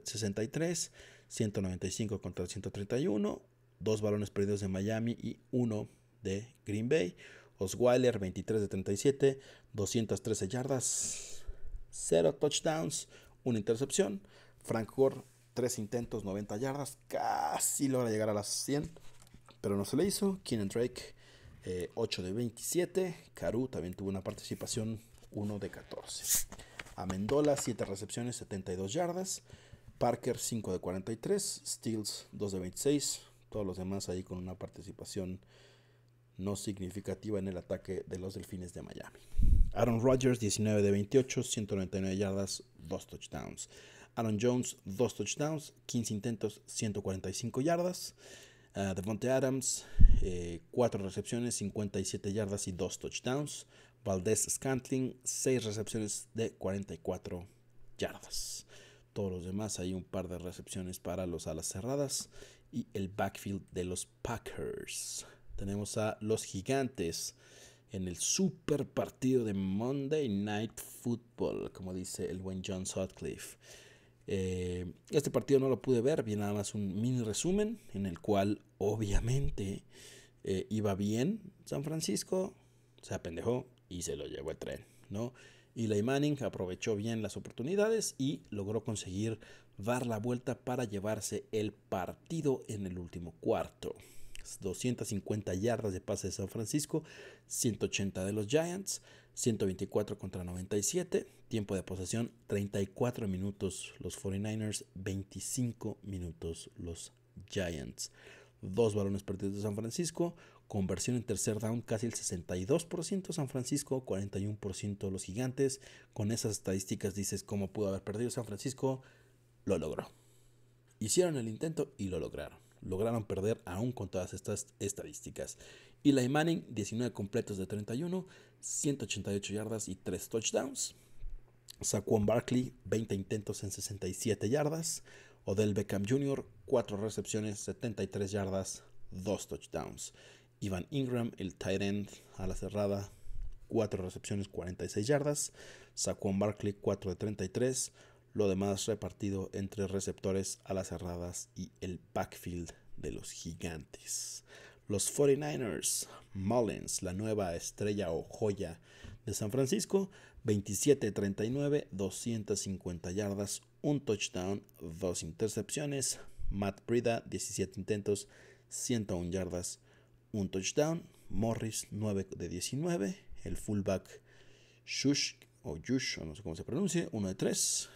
163, 195 contra 131. Dos balones perdidos de Miami y uno de Green Bay. Osweiler 23 de 37, 213 yardas, 0 touchdowns, una intercepción. Frank Gore 3 intentos, 90 yardas, casi logra llegar a las 100, pero no se le hizo. Keenan Drake 8 eh, de 27. Caru también tuvo una participación 1 de 14. Amendola, 7 recepciones, 72 yardas. Parker, 5 de 43. Steels, 2 de 26. Todos los demás ahí con una participación no significativa en el ataque de los Delfines de Miami. Aaron Rodgers, 19 de 28, 199 yardas, 2 touchdowns. Aaron Jones, 2 touchdowns, 15 intentos, 145 yardas. Ah, Devontae Adams, 4 eh, recepciones, 57 yardas y 2 touchdowns. Valdés Scantling, 6 recepciones de 44 yardas. Todos los demás hay un par de recepciones para los alas cerradas y el backfield de los Packers. Tenemos a los gigantes en el super partido de Monday Night Football, como dice el buen John Sutcliffe. Eh, este partido no lo pude ver, vi nada más un mini resumen en el cual obviamente eh, iba bien San Francisco, se apendejó y se lo llevó el tren, ¿no? Eli Manning aprovechó bien las oportunidades y logró conseguir dar la vuelta para llevarse el partido en el último cuarto. 250 yardas de pase de San Francisco, 180 de los Giants, 124 contra 97, tiempo de posesión 34 minutos los 49ers, 25 minutos los Giants dos balones perdidos de San Francisco, conversión en tercer down casi el 62% San Francisco, 41% los gigantes. Con esas estadísticas dices cómo pudo haber perdido San Francisco, lo logró. Hicieron el intento y lo lograron. Lograron perder aún con todas estas estadísticas. Eli Manning, 19 completos de 31, 188 yardas y 3 touchdowns. Saquon Barkley, 20 intentos en 67 yardas. Odell Beckham Jr., 4 recepciones, 73 yardas, 2 touchdowns. Ivan Ingram, el tight end a la cerrada, 4 recepciones, 46 yardas. Saquon Barkley, 4 de 33. Lo demás repartido entre receptores a las cerradas y el backfield de los gigantes. Los 49ers, Mullins, la nueva estrella o joya de San Francisco, 27-39, 250 yardas, un touchdown, dos intercepciones, Matt Brida, 17 intentos, 101 yardas, un touchdown. Morris, 9 de 19. El fullback Shush, o Yush, o no sé cómo se pronuncia, 1 de 3.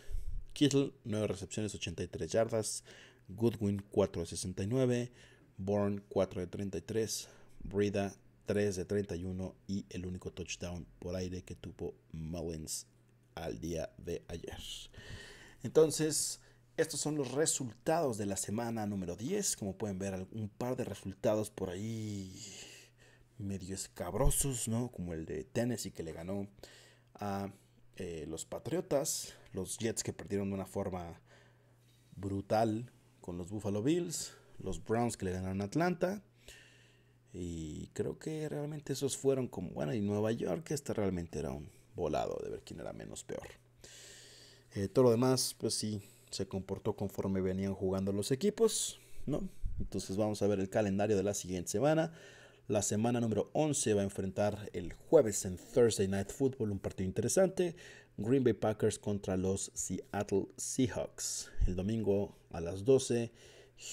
Kittle, 9 recepciones, 83 yardas. Goodwin, 4 de 69. Bourne, 4 de 33. Brida, 3 de 31. Y el único touchdown por aire que tuvo Mullins al día de ayer. Entonces, estos son los resultados de la semana número 10. Como pueden ver, un par de resultados por ahí medio escabrosos, ¿no? Como el de Tennessee que le ganó a eh, los Patriotas, los Jets que perdieron de una forma brutal con los Buffalo Bills, los Browns que le ganaron a Atlanta. Y creo que realmente esos fueron como, bueno, y Nueva York, este realmente era un volado de ver quién era menos peor. Eh, todo lo demás, pues sí, se comportó conforme venían jugando los equipos, ¿no? Entonces vamos a ver el calendario de la siguiente semana. La semana número 11 va a enfrentar el jueves en Thursday Night Football un partido interesante. Green Bay Packers contra los Seattle Seahawks. El domingo a las 12,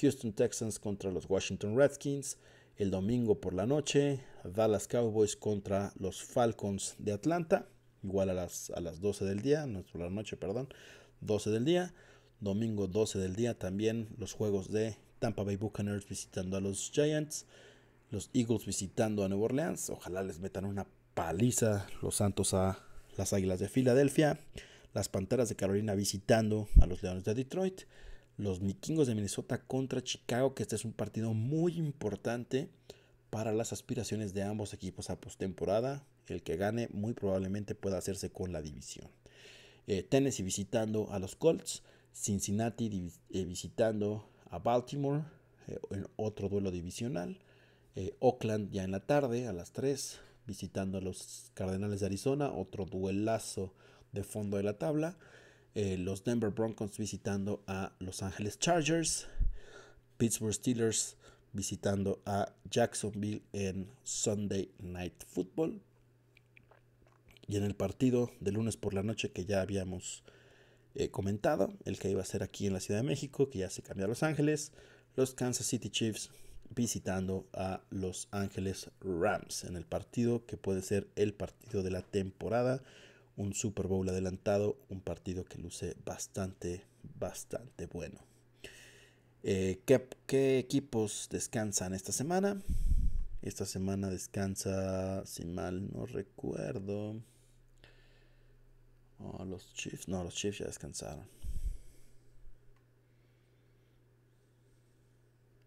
Houston Texans contra los Washington Redskins. El domingo por la noche, Dallas Cowboys contra los Falcons de Atlanta. Igual a las, a las 12 del día, no por la noche, perdón, 12 del día domingo 12 del día también los juegos de Tampa Bay Buccaneers visitando a los Giants, los Eagles visitando a Nueva Orleans, ojalá les metan una paliza los Santos a las Águilas de Filadelfia, las Panteras de Carolina visitando a los Leones de Detroit, los mikingos de Minnesota contra Chicago, que este es un partido muy importante para las aspiraciones de ambos equipos a postemporada. El que gane muy probablemente pueda hacerse con la división. Eh, Tennessee visitando a los Colts, Cincinnati eh, visitando a Baltimore eh, en otro duelo divisional. Eh, Oakland ya en la tarde a las 3 visitando a los Cardenales de Arizona, otro duelazo de fondo de la tabla. los Denver Broncos visitando a Los Ángeles Chargers. Pittsburgh Steelers visitando a Jacksonville en Sunday Night Football. Y en el partido de lunes por la noche que ya habíamos Comentado, eh, comentado el que iba a ser aquí en la Ciudad de México, que ya se cambió a Los Ángeles, los Kansas City Chiefs visitando a Los Ángeles Rams en el partido que puede ser el partido de la temporada, un Super Bowl adelantado, un partido que luce bastante, bastante bueno. Eh, ¿qué, ¿Qué equipos descansan esta semana? Esta semana descansa, si mal no recuerdo, los Chiefs. No, los Chiefs ya descansaron.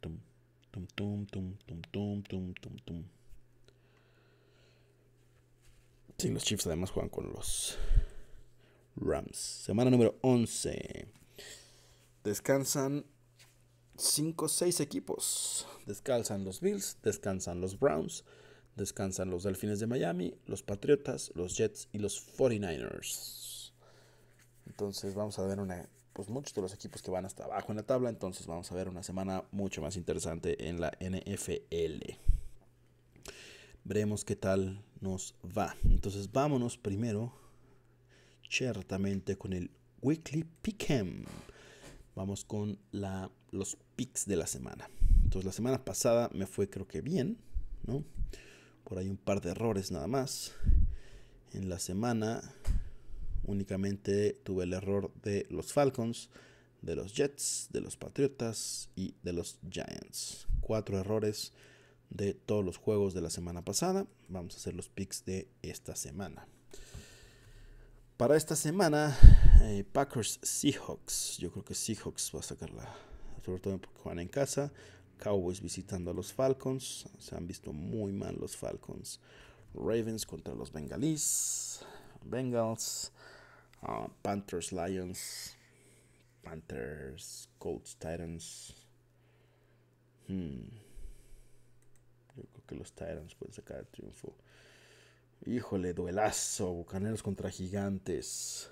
Tum, tum, tum, tum, tum, tum, tum, tum, tum. Sí, los Chiefs además juegan con los Rams. Semana número 11. Descansan 5 o 6 equipos. Descansan los Bills, descansan los Browns, descansan los Delfines de Miami, los Patriotas, los Jets y los 49ers. Entonces vamos a ver una, pues muchos de los equipos que van hasta abajo en la tabla, entonces vamos a ver una semana mucho más interesante en la NFL. Veremos qué tal nos va. Entonces vámonos primero ciertamente con el Weekly Pick'em. Vamos con la, los picks de la semana. Entonces la semana pasada me fue creo que bien, ¿no? por ahí un par de errores nada más. En la semana únicamente tuve el error de los Falcons, de los Jets, de los Patriotas y de los Giants. Cuatro errores de todos los juegos de la semana pasada. Vamos a hacer los picks de esta semana. Para esta semana, eh, Packers Seahawks. Yo creo que Seahawks va a sacar la. Sobre todo porque van en casa. Cowboys visitando a los Falcons. Se han visto muy mal los Falcons. Ravens contra los Bengalis. Bengals. Ah, Panthers, Lions. Panthers, Colts, Titans. Hmm. Yo creo que los Titans pueden sacar el triunfo. Híjole, duelazo. Bucaneros contra gigantes.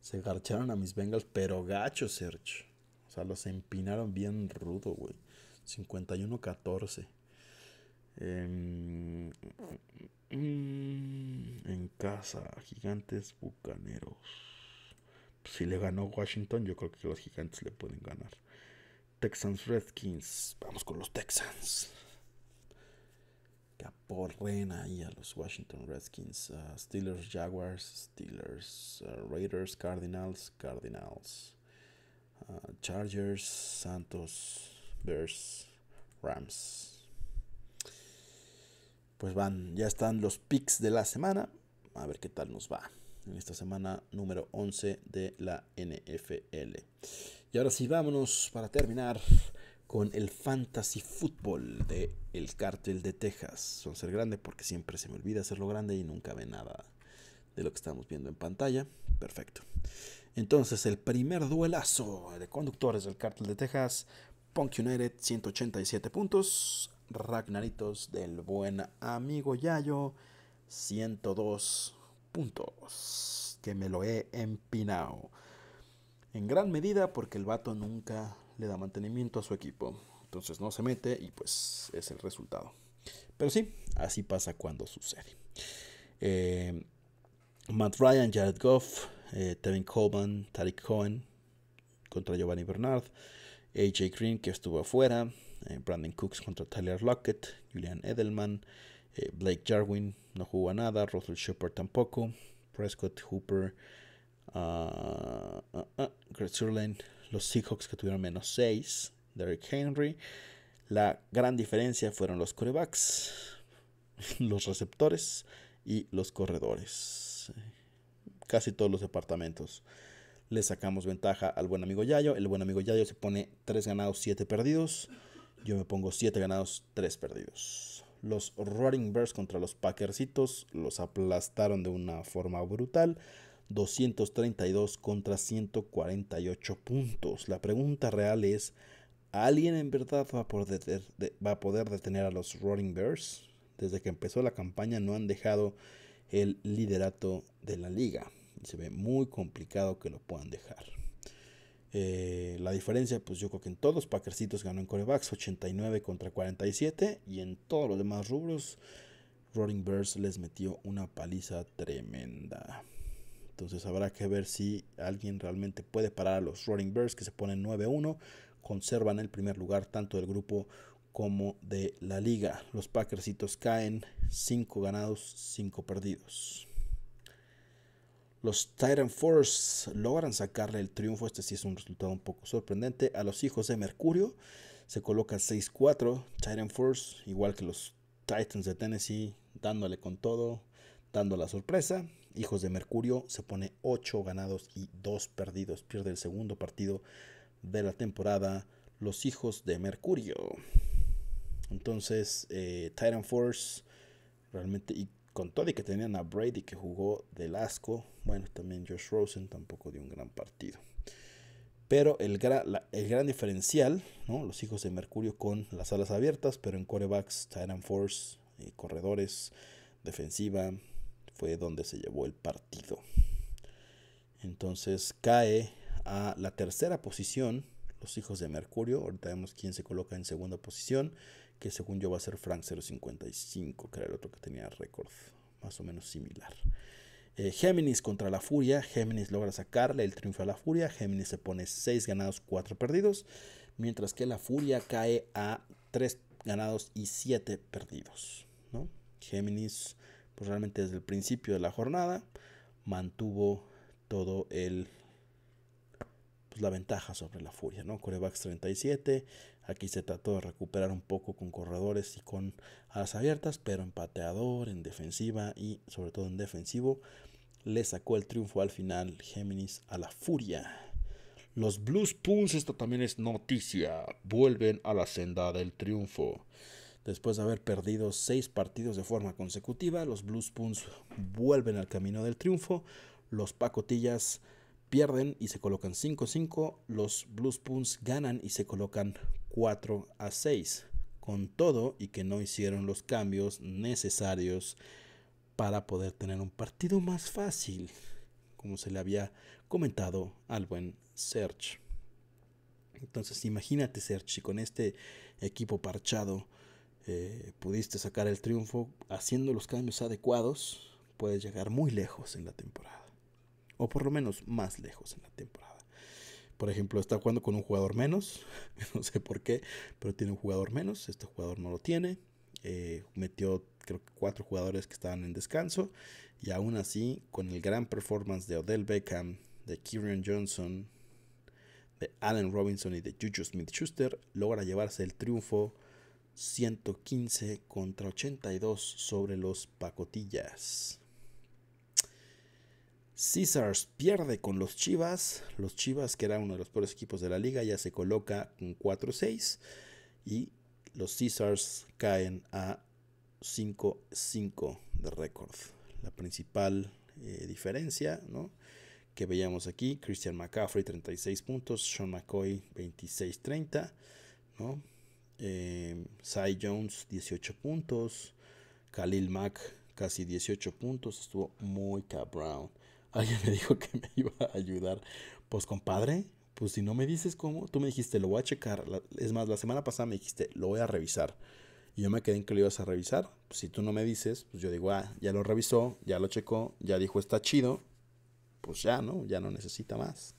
Se garcharon a mis Bengals, pero gacho, Serge. O sea, los empinaron bien rudo, güey. 51-14. Em, en, casa, gigantes bucaneros. Pues, si le ganó Washington, yo creo que los gigantes le pueden ganar. Texans Redskins. Vamos con los Texans. Que aporren ahí a los Washington Redskins. Ah, Steelers Jaguars. Steelers ah, Raiders. Cardinals. Cardinals. Ah, Chargers. Santos. Bears, Rams. Pues van, ya están los picks de la semana. A ver qué tal nos va en esta semana número 11 de la NFL. Y ahora sí, vámonos para terminar con el fantasy fútbol de el cártel de Texas. Son ser grande porque siempre se me olvida hacerlo grande y nunca ve nada de lo que estamos viendo en pantalla. Perfecto. Entonces, el primer duelazo de conductores del cártel de Texas Punk United 187 puntos. Ragnaritos del buen amigo Yayo 102 puntos. Que me lo he empinado. En gran medida porque el vato nunca le da mantenimiento a su equipo. Entonces no se mete y pues es el resultado. Pero sí, así pasa cuando sucede. Eh, Matt Ryan, Jared Goff, eh, Tevin Coleman, Tariq Cohen contra Giovanni Bernard. AJ Green, que estuvo afuera, eh, Brandon Cooks contra Tyler Lockett, Julian Edelman, eh, Blake Jarwin no jugó nada, Russell Shepard tampoco, Prescott Hooper, ah, ah, ah, Greg los Seahawks que tuvieron menos 6, Derrick Henry. La gran diferencia fueron los corebacks, [laughs] los receptores y los corredores. Casi todos los departamentos le sacamos ventaja al buen amigo Yayo. El buen amigo Yayo se pone 3 ganados, 7 perdidos. Yo me pongo 7 ganados, 3 perdidos. Los Roaring Bears contra los Packersitos los aplastaron de una forma brutal. 232 contra 148 puntos. La pregunta real es, ¿alguien en verdad va a poder, va a poder detener a los Roaring Bears? Desde que empezó la campaña no han dejado el liderato de la liga se ve muy complicado que lo puedan dejar. Eh, la diferencia, pues yo creo que en todos los Packercitos ganó en corebacks 89 contra 47 y en todos los demás rubros Roaring Bears les metió una paliza tremenda. Entonces habrá que ver si alguien realmente puede parar a los Rolling Birds que se ponen 9-1, conservan el primer lugar tanto del grupo como de la liga. Los Packercitos caen 5 ganados, 5 perdidos. Los Titan Force logran sacarle el triunfo. Este sí es un resultado un poco sorprendente. A los hijos de Mercurio se coloca 6-4. Titan Force, igual que los Titans de Tennessee, dándole con todo, dando la sorpresa. Hijos de Mercurio se pone 8 ganados y 2 perdidos. Pierde el segundo partido de la temporada. Los hijos de Mercurio. Entonces, eh, Titan Force realmente, y con todo y que tenían a Brady que jugó del asco, bueno, también Josh Rosen tampoco dio un gran partido. Pero el, gran diferencial, los hijos de Mercurio con las alas abiertas, pero en corebacks, Titan Force, eh, corredores, defensiva, fue donde se llevó el partido. Entonces cae a la tercera posición los hijos de Mercurio. Ahorita vemos quién se coloca en segunda posición, que según yo va a ser Frank 055, que era el otro que tenía récord más o menos similar. Eh, Géminis contra la Furia, Géminis logra sacarle el triunfo a la Furia, Géminis se pone 6 ganados, 4 perdidos, mientras que la Furia cae a 3 ganados y 7 perdidos. Géminis, pues realmente desde el principio de la jornada, mantuvo todo el pues, la ventaja sobre la furia, ¿no? Corebacks 37, aquí se trató de recuperar un poco con corredores y con alas abiertas, pero empateador en defensiva y sobre todo en defensivo, le sacó el triunfo al final Géminis a la furia. Los Blues Puns esto también es noticia, vuelven a la senda del triunfo. Después de haber perdido seis partidos de forma consecutiva, los Blues Puns vuelven al camino del triunfo. Los Pacotillas pierden y se colocan 5-5. Los Blues ganan y se colocan 4 a 6. Con todo y que no hicieron los cambios necesarios para poder tener un partido más fácil, como se le había comentado al buen Serge. Entonces imagínate Serge, si con este equipo parchado eh, pudiste sacar el triunfo haciendo los cambios adecuados, puedes llegar muy lejos en la temporada o por lo menos más lejos en la temporada. Por ejemplo, está jugando con un jugador menos, [laughs] no sé por qué, pero tiene un jugador menos, este jugador no lo tiene, eh, metió creo que cuatro jugadores que estaban en descanso y aún así con el gran performance de Odell Beckham, de Kieran Johnson, de Allen Robinson y de Juju Smith-Schuster logra llevarse el triunfo 115 contra 82 sobre los Pacotillas. Caesars pierde con los Chivas. Los Chivas, que era uno de los peores equipos de la liga, ya se coloca un 4-6. Y los Caesars caen a 5-5 de récord. La principal eh, diferencia que veíamos aquí, Christian McCaffrey 36 puntos, Sean McCoy 26-30, em, Cy Jones 18 puntos, Khalil Mack casi 18 puntos, estuvo muy cabrón. [laughs] alguien me dijo que me iba a ayudar. Pues compadre, pues si no me dices cómo, tú me dijiste, lo voy a checar. es más, la semana pasada me dijiste, lo voy a revisar. Y yo me quedé en que lo ibas a revisar. si tú no me dices, pues yo digo, ah, ya lo revisó, ya lo checó, ya dijo está chido. Pues ya, ¿no? Ya no necesita más.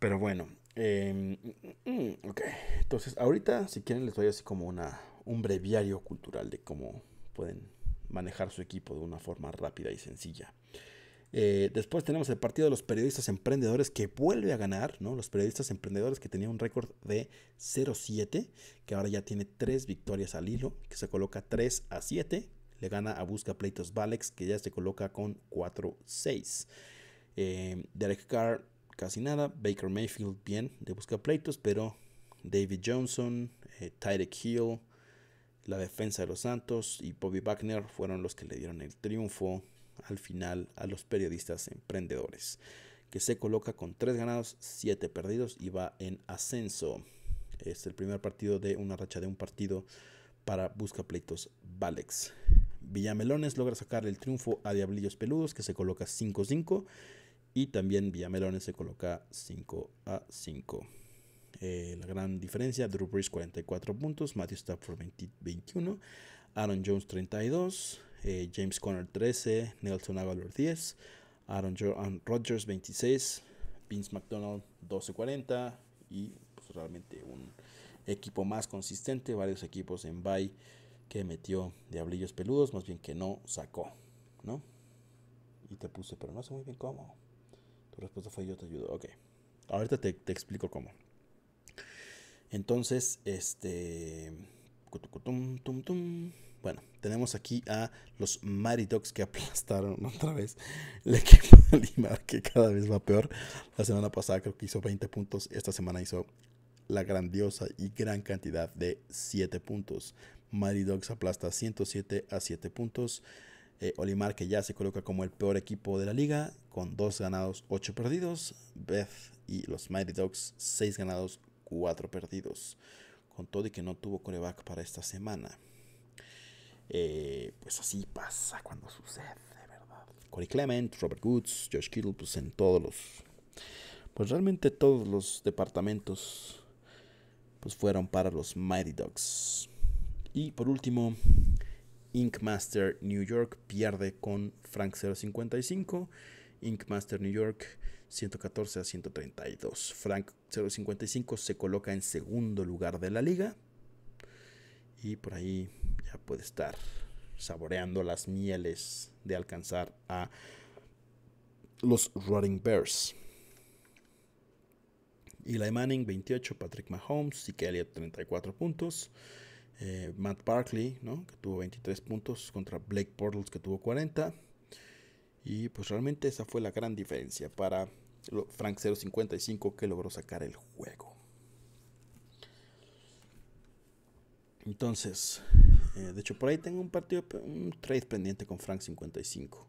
Pero bueno. Em, mm, ok. Entonces, ahorita, si quieren, les doy así como una, un breviario cultural de cómo pueden manejar su equipo de una forma rápida y sencilla. Eh, después tenemos el partido de los periodistas emprendedores que vuelve a ganar, ¿no? Los periodistas emprendedores que tenía un récord de 0-7, que ahora ya tiene tres victorias al hilo, que se coloca 3 a 7, le gana a Busca Pleitos Valex, que ya se coloca con 4-6. Eh, Derek Carr, casi nada. Baker Mayfield, bien, de Busca Pleitos, pero David Johnson, eh, Tyreek Hill, la defensa de los Santos y Bobby Wagner fueron los que le dieron el triunfo al final a los periodistas emprendedores, que se coloca con 3 ganados, 7 perdidos y va en ascenso. Es el primer partido de una racha de un partido para Pleitos Valex. Villamelones logra sacar el triunfo a Diablillos Peludos, que se coloca 5-5. Y también Villamelones se coloca 5 a 5. Eh, la gran diferencia. Drew Brees 44 puntos, Matthew Stafford 21, Aaron Jones 32, eh, James Conner 13, Nelson Aguilar 10, Aaron, Rodgers 26, Vince McDonald 12-40 y pues, realmente un equipo más consistente, varios equipos en bye que metió diablillos peludos, más bien que no sacó, ¿no? Y te puse, pero no sé muy bien cómo. Tu respuesta fue yo te ayudo, ok. Ahorita te explico cómo. Entonces, este... Bueno, tenemos aquí a los Dogs que [laughs] aplastaron otra vez el equipo de Olimar que cada vez va peor. La semana pasada creo que hizo 20 puntos, esta semana hizo la grandiosa y gran cantidad de 7 puntos. Dogs aplasta 107 a 7 puntos. Eh, Olimar que ya se coloca como el peor equipo de la liga, con 2 ganados, 8 perdidos. Beth y los Mighty Dogs, 6 ganados, cuatro perdidos. Con todo y que no tuvo coreback para esta semana. Eh, pues así pasa cuando sucede, ¿verdad? Corey Clement, Robert Woods, Josh Kittle, pues en todos los. Pues realmente todos los departamentos. Pues fueron para los Mighty Dogs. Y por último, Ink Master New York pierde con Frank 055. Ink Master New York 114 a 132. Frank 055 se coloca en segundo lugar de la liga. Y por ahí ya puede estar saboreando las mieles de alcanzar a los Running Bears. Eli Manning 28, Patrick Mahomes, y Elliott 34 puntos. Eh, Matt Barkley, ¿no? que tuvo 23 puntos contra Blake Portals, que tuvo 40. Y pues realmente esa fue la gran diferencia para Frank 055 que logró sacar el juego. Entonces, eh, de hecho por ahí tengo un partido, un trade pendiente con Frank 55.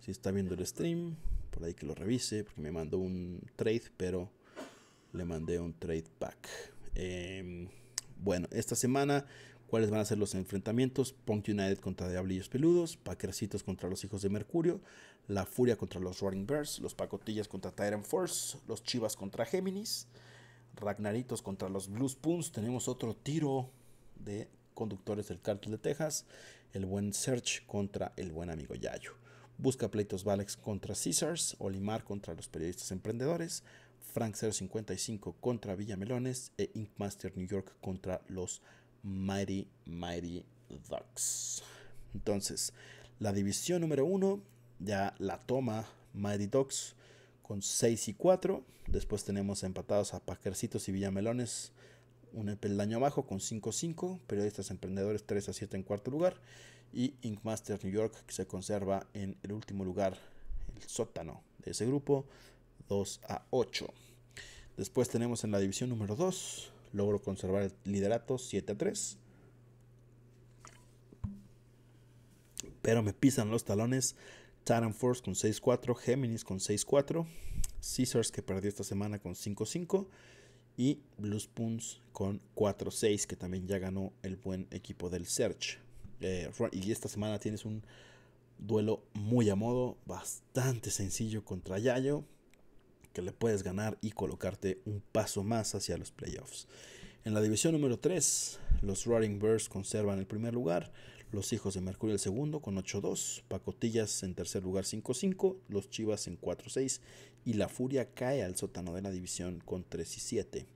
Si está viendo el stream, por ahí que lo revise, porque me mandó un trade, pero le mandé un trade back. Em, bueno, esta semana cuáles van a ser los enfrentamientos. Punk United contra Diablillos Peludos, Paquercitos contra los Hijos de Mercurio, La Furia contra los Roaring Bears, Los Pacotillas contra Tyrant Force, Los Chivas contra Géminis, Ragnaritos contra los Blue Spoons. Tenemos otro tiro de conductores del Cártel de Texas, el buen Search contra el buen amigo Yayo. Busca pleitos Valex contra Caesars, Olimar contra los periodistas emprendedores, Frank 055 contra Villamelones e Inkmaster New York contra los Mighty Mighty Ducks. Entonces, la división número 1 ya la toma Mighty Ducks con 6 y 4. Después tenemos empatados a Paquercitos y Villamelones, un e peldaño abajo con 5-5. Periodistas Emprendedores 3 a 7 en cuarto lugar. Y Ink New York que se conserva en el último lugar, el sótano de ese grupo, 2 a 8. Después tenemos en la división número 2 Logro conservar el liderato 7 a 3. Pero me pisan los talones Taran Force con 6-4, Géminis con 6-4, Caesars que perdió esta semana con 5-5 y Blues Spoons con 4-6 que también ya ganó el buen equipo del Search. Eh, y esta semana tienes un duelo muy a modo, bastante sencillo contra Yayo que le puedes ganar y colocarte un paso más hacia los playoffs. En la división número 3, los Roaring Bears conservan el primer lugar, los Hijos de Mercurio el segundo con 8-2, Pacotillas en tercer lugar 5-5, los Chivas en 4-6 y la Furia cae al sótano de la división con 3-7.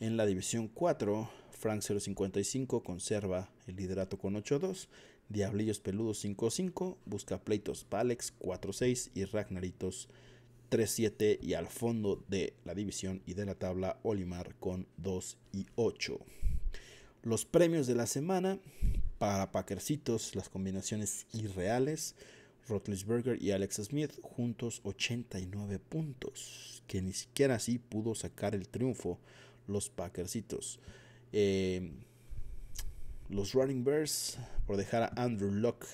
En la división 4, Frank 055 conserva el liderato con 8-2, Diablillos Peludos 5-5, Busca Pleitos Palex 4-6 y Ragnaritos 3-7 y al fondo de la división y de la tabla Olimar con 2 y 8. Los premios de la semana para Packercitos, las combinaciones irreales, Rotlisberger y Alex Smith juntos 89 puntos, que ni siquiera así pudo sacar el triunfo los Packercitos. Eh, los Running Bears, por dejar a Andrew Locke,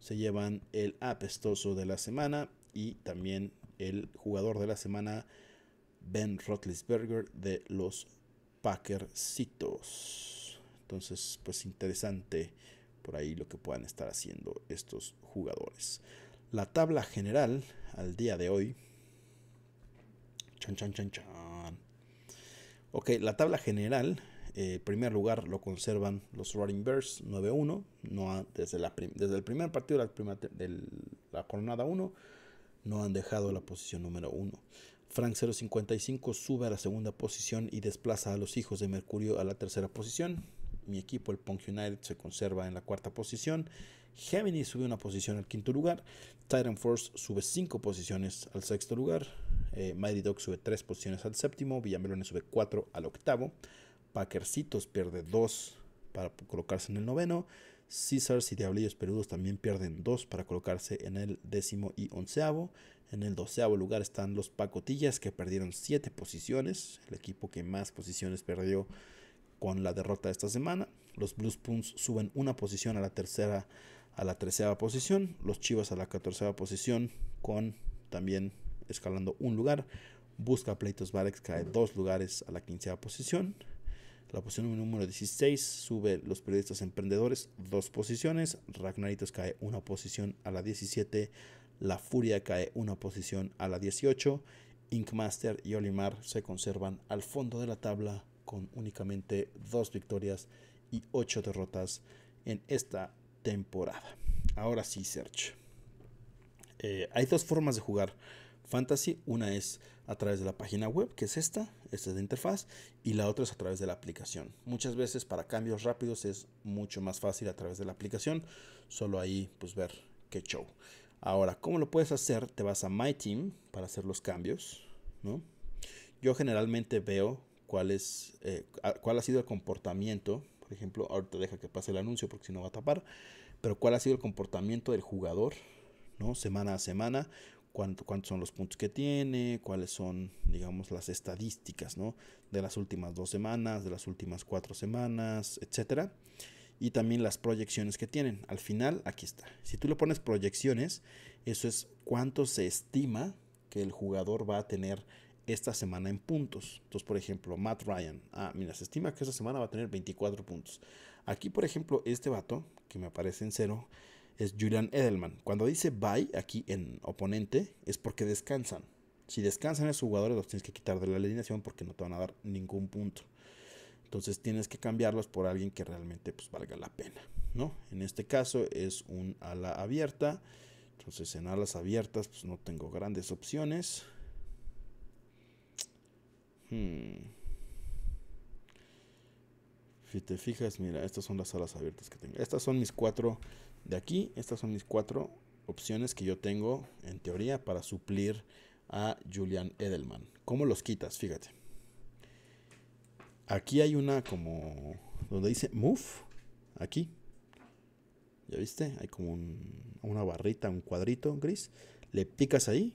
se llevan el apestoso de la semana y también el jugador de la semana Ben Roethlisberger de los Packercitos. Entonces, pues interesante por ahí lo que puedan estar haciendo estos jugadores. La tabla general al día de hoy. Chan, chan, chan, chan. Ok, la tabla general. Eh, en primer lugar lo conservan los Running Bears 9-1. No, desde, la desde el primer partido de la, de la 1 no han dejado la posición número uno. Frank 055 sube a la segunda posición y desplaza a los hijos de Mercurio a la tercera posición. Mi equipo, el Punk United, se conserva en la cuarta posición. Gemini sube una posición al quinto lugar. Titan Force sube cinco posiciones al sexto lugar. Eh, Mighty Dog sube tres posiciones al séptimo. Villamelones sube cuatro al octavo. Packercitos pierde dos para colocarse en el noveno. Caesars y Diablillos Perudos también pierden dos para colocarse en el décimo y onceavo. En el doceavo lugar están los Pacotillas que perdieron siete posiciones, el equipo que más posiciones perdió con la derrota de esta semana. Los Blues Puns suben una posición a la tercera a la treceava posición, los Chivas a la catorceava posición con también escalando un lugar. Busca Pleitos Varex cae dos lugares a la quinceava posición. La posición número 16 sube los periodistas emprendedores dos posiciones. Ragnaritos cae una posición a la 17. La Furia cae una posición a la 18. Inkmaster y Olimar se conservan al fondo de la tabla con únicamente dos victorias y ocho derrotas en esta temporada. Ahora sí, search eh, hay dos formas de jugar Fantasy. Una es a través de la página web, que es esta, esta es la interfaz, y la otra es a través de la aplicación. Muchas veces para cambios rápidos es mucho más fácil a través de la aplicación, solo ahí pues ver qué show. Ahora, ¿cómo lo puedes hacer? Te vas a My Team para hacer los cambios, ¿no? Yo generalmente veo cuál es, eh, cuál ha sido el comportamiento, por ejemplo, ahorita deja que pase el anuncio porque si no va a tapar, pero cuál ha sido el comportamiento del jugador, ¿no? Semana a semana, cuánto, cuántos son los puntos que tiene, cuáles son, digamos, las estadísticas, ¿no? De las últimas dos semanas, de las últimas cuatro semanas, etc. Y también las proyecciones que tienen. Al final, aquí está. Si tú le pones proyecciones, eso es cuánto se estima que el jugador va a tener esta semana en puntos. Entonces, por ejemplo, Matt Ryan. Ah, mira, se estima que esta semana va a tener 24 puntos. Aquí, por ejemplo, este vato, que me aparece en cero, es Julian Edelman. Cuando dice bye aquí en oponente es porque descansan. Si descansan esos jugadores los tienes que quitar de la alineación porque no te van a dar ningún punto. Entonces tienes que cambiarlos por alguien que realmente pues, valga la pena. ¿no? En este caso es un ala abierta. Entonces en alas abiertas pues, no tengo grandes opciones. Hmm. Si te fijas, mira, estas son las alas abiertas que tengo. Estas son mis cuatro de aquí, estas son mis cuatro opciones que yo tengo en teoría para suplir a Julian Edelman. ¿Cómo los quitas? Fíjate. Aquí hay una como donde dice move. Aquí. ¿Ya viste? Hay como una barrita, un cuadrito gris. Le picas ahí.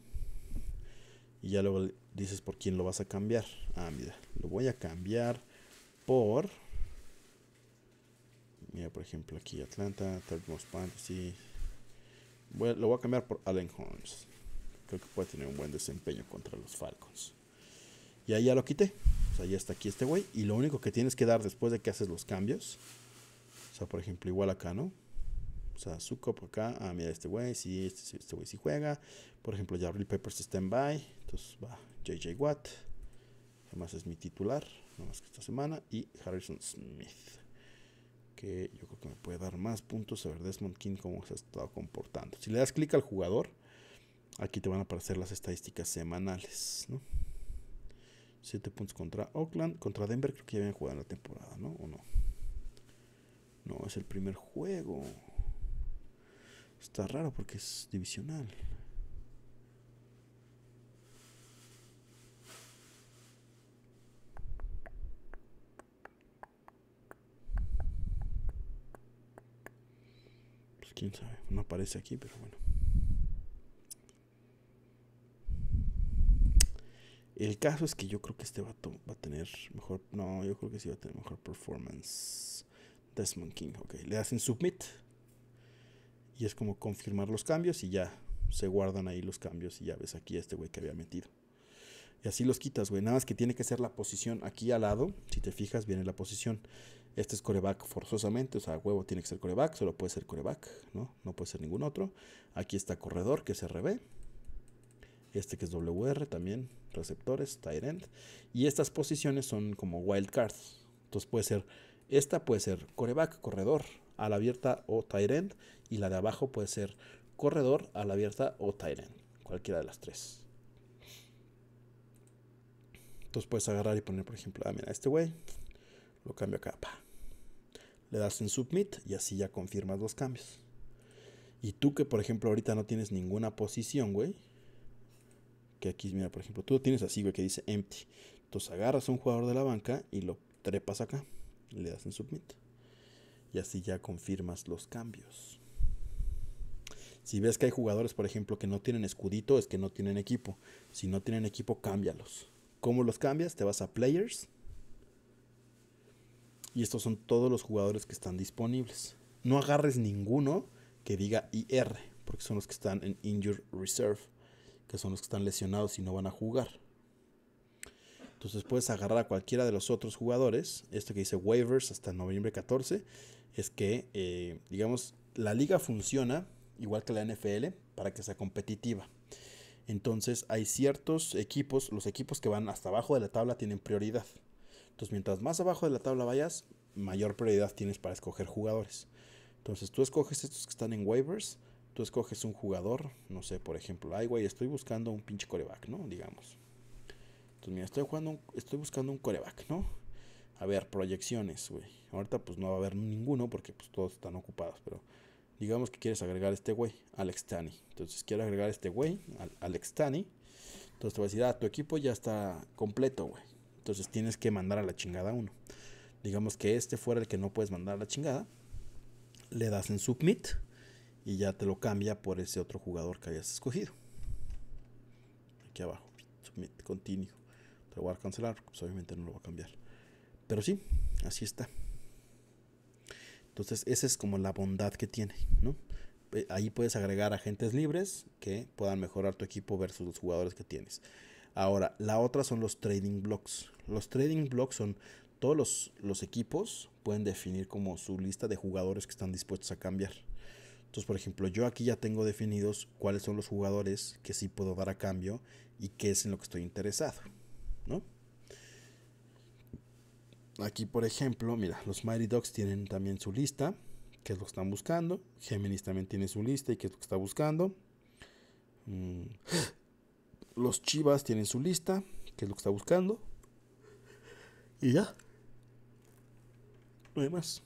Y ya luego dices por quién lo vas a cambiar. Ah, mira. Lo voy a cambiar por... Mira, por ejemplo, aquí Atlanta, Third Most Fantasy. lo voy a cambiar por Allen Holmes. Creo que puede tener un buen desempeño contra los Falcons. Y ahí ya lo quité. O sea, ya está aquí este güey. Y lo único que tienes que dar después de que haces los cambios. O sea, por ejemplo, igual acá, ¿no? O sea, Zuko por acá. Ah, mira, este güey, sí, este, este güey sí juega. Por ejemplo, ya Real Peppers stand Entonces va JJ Watt. Además es mi titular, no más que esta semana. Y Harrison Smith que yo creo que me puede dar más puntos A ver Desmond King, cómo se ha estado comportando. Si le das clic al jugador, aquí te van a aparecer las estadísticas semanales, ¿no? 7 puntos contra Oakland, contra Denver creo que ya habían jugado en la temporada, ¿no? ¿O no? No, es el primer juego. Está raro porque es divisional. quién sabe, no aparece aquí, pero bueno. El caso es que yo creo que este vato va a tener mejor. No, yo creo que sí va a tener mejor performance. Desmond King, ok. Le hacen submit. Y es como confirmar los cambios y ya. Se guardan ahí los cambios y ya ves aquí a este güey que había metido. Y así los quitas, güey. Nada más que tiene que ser la posición aquí al lado. Si te fijas, viene la posición. Este es coreback forzosamente, o sea, huevo tiene que ser coreback, solo puede ser coreback, ¿no? No puede ser ningún otro. Aquí está corredor, que es RB. Este que es WR también, receptores, tight end. Y estas posiciones son como wildcards. Entonces puede ser, esta puede ser coreback, corredor, a la abierta o tight end. Y la de abajo puede ser corredor, a la abierta o tight end. Cualquiera de las tres. Entonces puedes agarrar y poner, por ejemplo, ah, mira, este güey lo cambio acá, pa le das en submit y así ya confirmas los cambios. Y tú que por ejemplo ahorita no tienes ninguna posición, güey. Que aquí, mira, por ejemplo, tú lo tienes así, güey, que dice empty. Entonces agarras a un jugador de la banca y lo trepas acá. le das en submit. Y así ya confirmas los cambios. Si ves que hay jugadores, por ejemplo, que no tienen escudito, es que no tienen equipo. Si no tienen equipo, cámbialos. ¿Cómo los cambias? Te vas a Players y estos son todos los jugadores que están disponibles. No agarres ninguno que diga IR, porque son los que están en Injured Reserve, que son los que están lesionados y no van a jugar. Entonces puedes agarrar a cualquiera de los otros jugadores. Esto que dice waivers hasta noviembre 14 es que, eh, digamos, la liga funciona igual que la NFL para que sea competitiva. Entonces hay ciertos equipos, los equipos que van hasta abajo de la tabla tienen prioridad. Entonces, mientras más abajo de la tabla vayas, mayor prioridad tienes para escoger jugadores. Entonces, tú escoges estos que están en waivers, tú escoges un jugador, no sé, por ejemplo, ay, güey, estoy buscando un pinche coreback, ¿no? Digamos. Entonces, mira, estoy, jugando estoy buscando un coreback, ¿no? A ver, proyecciones, güey. Ahorita pues no va a haber ninguno porque pues todos están ocupados, pero digamos que quieres agregar este güey, Alex Tani. Entonces quiero agregar este güey, Alex Tani. Entonces te va a decir, ah, tu equipo ya está completo, güey. Entonces tienes que mandar a la chingada uno. Digamos que este fuera el que no puedes mandar a la chingada. Le das en submit y ya te lo cambia por ese otro jugador que hayas escogido. Aquí abajo, submit, continue. Te lo voy a cancelar, pues obviamente no lo va a cambiar. Pero sí, así está. Entonces, esa es como la bondad que tiene, Ahí puedes agregar agentes libres que puedan mejorar tu equipo versus los jugadores que tienes. Ahora, la otra son los trading blocks. Los trading blocks son todos los, equipos pueden definir como su lista de jugadores que están dispuestos a cambiar. Entonces, por ejemplo, yo aquí ya tengo definidos cuáles son los jugadores que sí puedo dar a cambio y qué es en lo que estoy interesado, Aquí, por ejemplo, mira, los Mighty Dogs tienen también su lista, que es lo están buscando. Géminis también tiene su lista y qué es lo que está buscando. Mm. Los Chivas tienen su lista, que es lo que está buscando. Y ya. No hay más.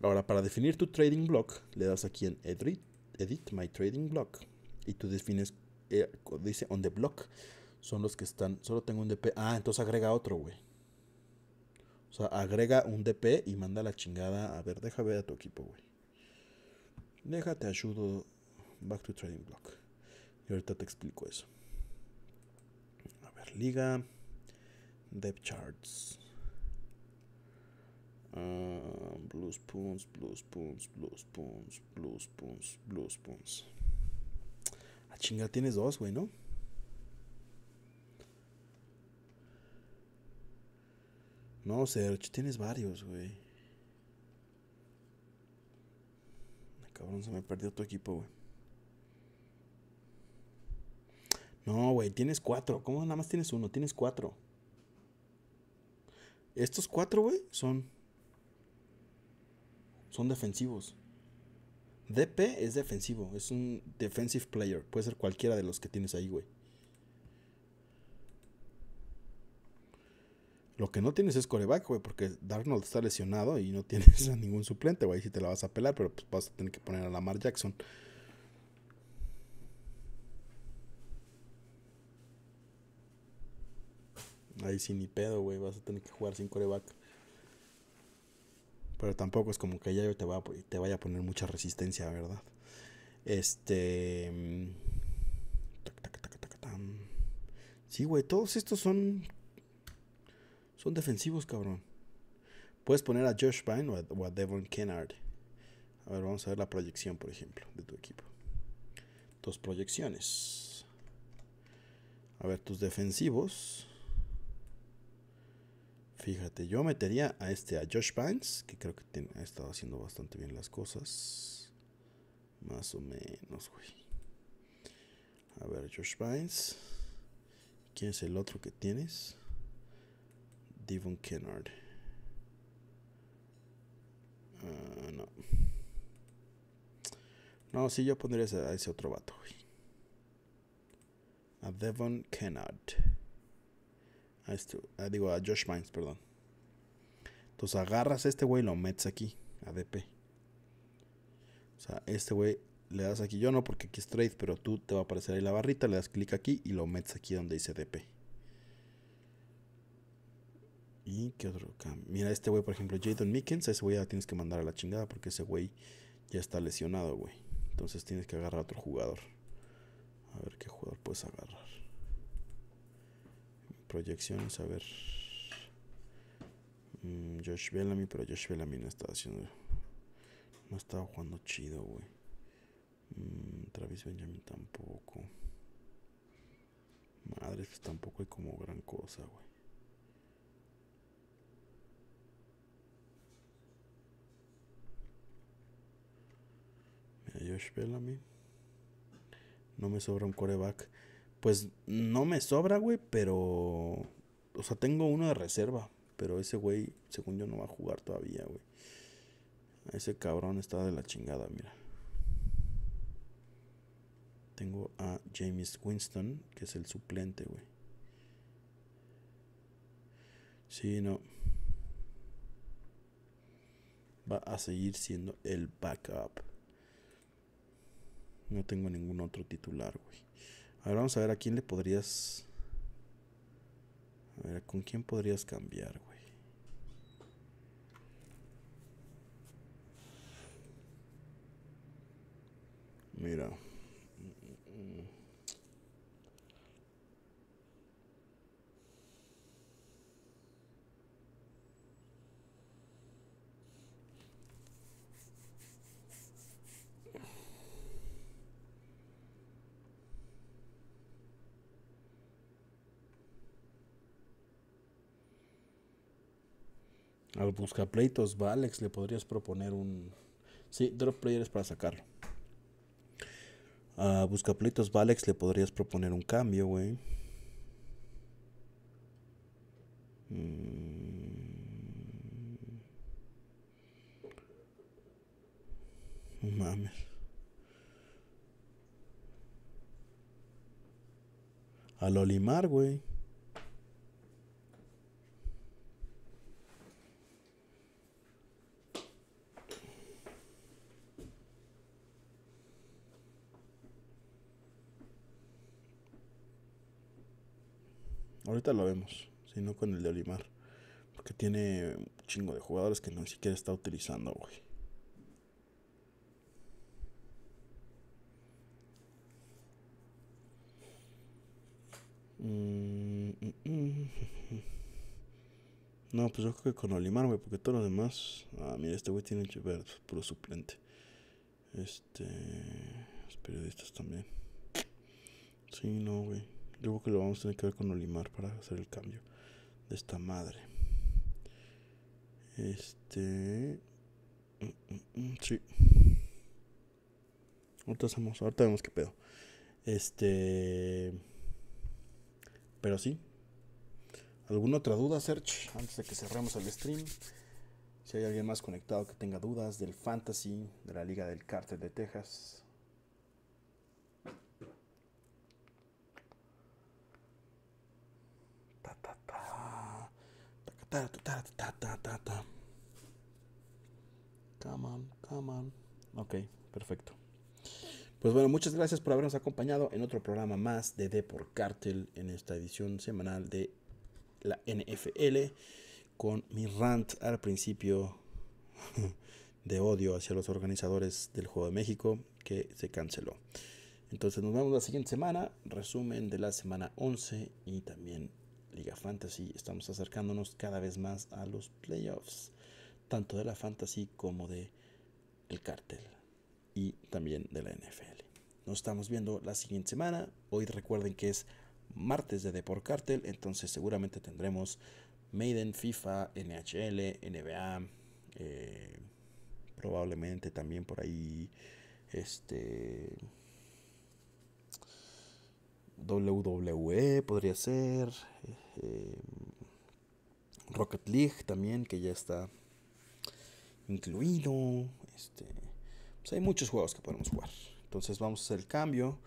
Ahora, para definir tu trading block, le das aquí en Edit, edit My Trading Block. Y tú defines, eh, dice on the block. Son los que están, solo tengo un DP. Ah, entonces agrega otro, güey. O sea, agrega un DP y manda la chingada. A ver, deja ver a tu equipo, güey. Déjate ayudo. Back to Trading Block. Y ahorita te explico eso liga, depth charts. Uh, ah, blue spoons, Blue spoons, Blue spoons, Blue spoons, Blue spoons. A ah, chinga, tienes dos, güey, ¿no? No, Serge, tienes varios, güey. Ah, cabrón, se me perdió tu equipo, güey. No, güey, tienes cuatro. ¿Cómo nada más tienes uno? Tienes cuatro. Estos cuatro, güey, son. Son defensivos. DP es defensivo. Es un defensive player. Puede ser cualquiera de los que tienes ahí, güey. Lo que no tienes es coreback, güey, porque Darnold está lesionado y no [laughs] tienes a ningún suplente, güey. Si te la vas a pelar, pero pues vas a tener que poner a Lamar Jackson. Ahí sin ni pedo, güey. Vas a tener que jugar sin coreback. Pero tampoco es como que ya te, te vaya a poner mucha resistencia, ¿verdad? Este. Mm, sí, güey, todos estos son. Son defensivos, cabrón. Puedes poner a Josh Vine a, o a Devon Kennard. A ver, vamos a ver la proyección, por ejemplo, de tu equipo. Tus proyecciones. A ver, tus defensivos. Fíjate, yo metería a este, a Josh Banks, que creo que ha estado haciendo bastante bien las cosas. Más o menos, güey. A ver, Josh Banks. ¿Quién es el otro que tienes? Devon Kennard. Ah, no. No, sí, yo pondría a ese otro vato, güey. A Devon Kennard. Este, digo, a Josh Mines, perdón. Entonces agarras a este güey y lo metes aquí, a DP. O sea, este güey le das aquí, yo no porque aquí es trade, pero tú te va a aparecer ahí la barrita, le das clic aquí y lo metes aquí donde dice DP. ¿Y qué otro cambio? Mira, este güey, por ejemplo, Jaden Mickens, ese güey ya tienes que mandar a la chingada porque ese güey ya está lesionado, güey. Entonces tienes que agarrar a otro jugador. A ver qué jugador puedes agarrar proyecciones, a ver. Mm, Josh Bellamy, pero Josh Bellamy no estaba haciendo. No estaba jugando chido, güey. Mm, Travis Benjamin tampoco. Madre pues tampoco hay como gran cosa, güey. Josh Bellamy. No me sobra un coreback. Pues no me sobra, güey, pero. O sea, tengo uno de reserva. Pero ese güey, según yo, no va a jugar todavía, güey. Ese cabrón está de la chingada, mira. Tengo a James Winston, que es el suplente, güey. Sí, no. Va a seguir siendo el backup. No tengo ningún otro titular, güey. Ahora vamos a ver a quién le podrías... A ver, ¿con quién podrías cambiar, güey? Mira. Al buscapleitos Valex le podrías proponer un... Sí, drop players para sacarlo. A buscapleitos Valex le podrías proponer un cambio, güey. Mm. mames. Al Olimar, güey. Ahorita lo vemos, sino con el de Olimar. Porque tiene un chingo de jugadores que ni siquiera está utilizando, güey. Mm, mm, mm. No, pues yo creo que con Olimar, güey, porque todos los demás. Ah, mira, este güey tiene ver, pues, puro suplente. Este. Los periodistas también. Sí, no, güey. Yo creo que lo vamos a tener que ver con Olimar para hacer el cambio de esta madre. Este. Mm, mm, mm, sí. Ahorita hacemos, ahorita vemos qué pedo. Este. Pero sí. ¿Alguna otra duda, search, Antes de que cerremos el stream. Si hay alguien más conectado que tenga dudas del fantasy, de la Liga del Cártel de Texas, ta, ta, ta, Come on, come on. Ok, perfecto. Pues bueno, muchas gracias por habernos acompañado en otro programa más de De por Cartel en esta edición semanal de la NFL con mi rant al principio [laughs] de odio hacia los organizadores del Juego de México que se canceló. Entonces nos vemos la siguiente semana, resumen de la semana 11 y también Liga Fantasy estamos acercándonos cada vez más a los playoffs, tanto de la Fantasy como de el cartel y también de la NFL. Nos estamos viendo la siguiente semana. Hoy recuerden que es martes de Deport Cartel, entonces seguramente tendremos Maiden, FIFA, NHL, NBA, eh, probablemente también por ahí este WWE podría ser. Eh, Rocket League también, que ya está incluido. Este, pues hay muchos juegos que podemos jugar. Entonces vamos a hacer el cambio.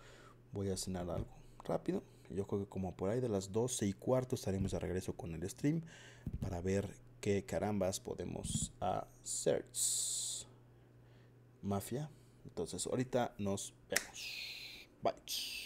Voy a cenar algo rápido. Yo creo que como por ahí de las 12 y cuarto estaremos de regreso con el stream para ver qué carambas podemos hacer. Mafia. Entonces ahorita nos vemos. Bye.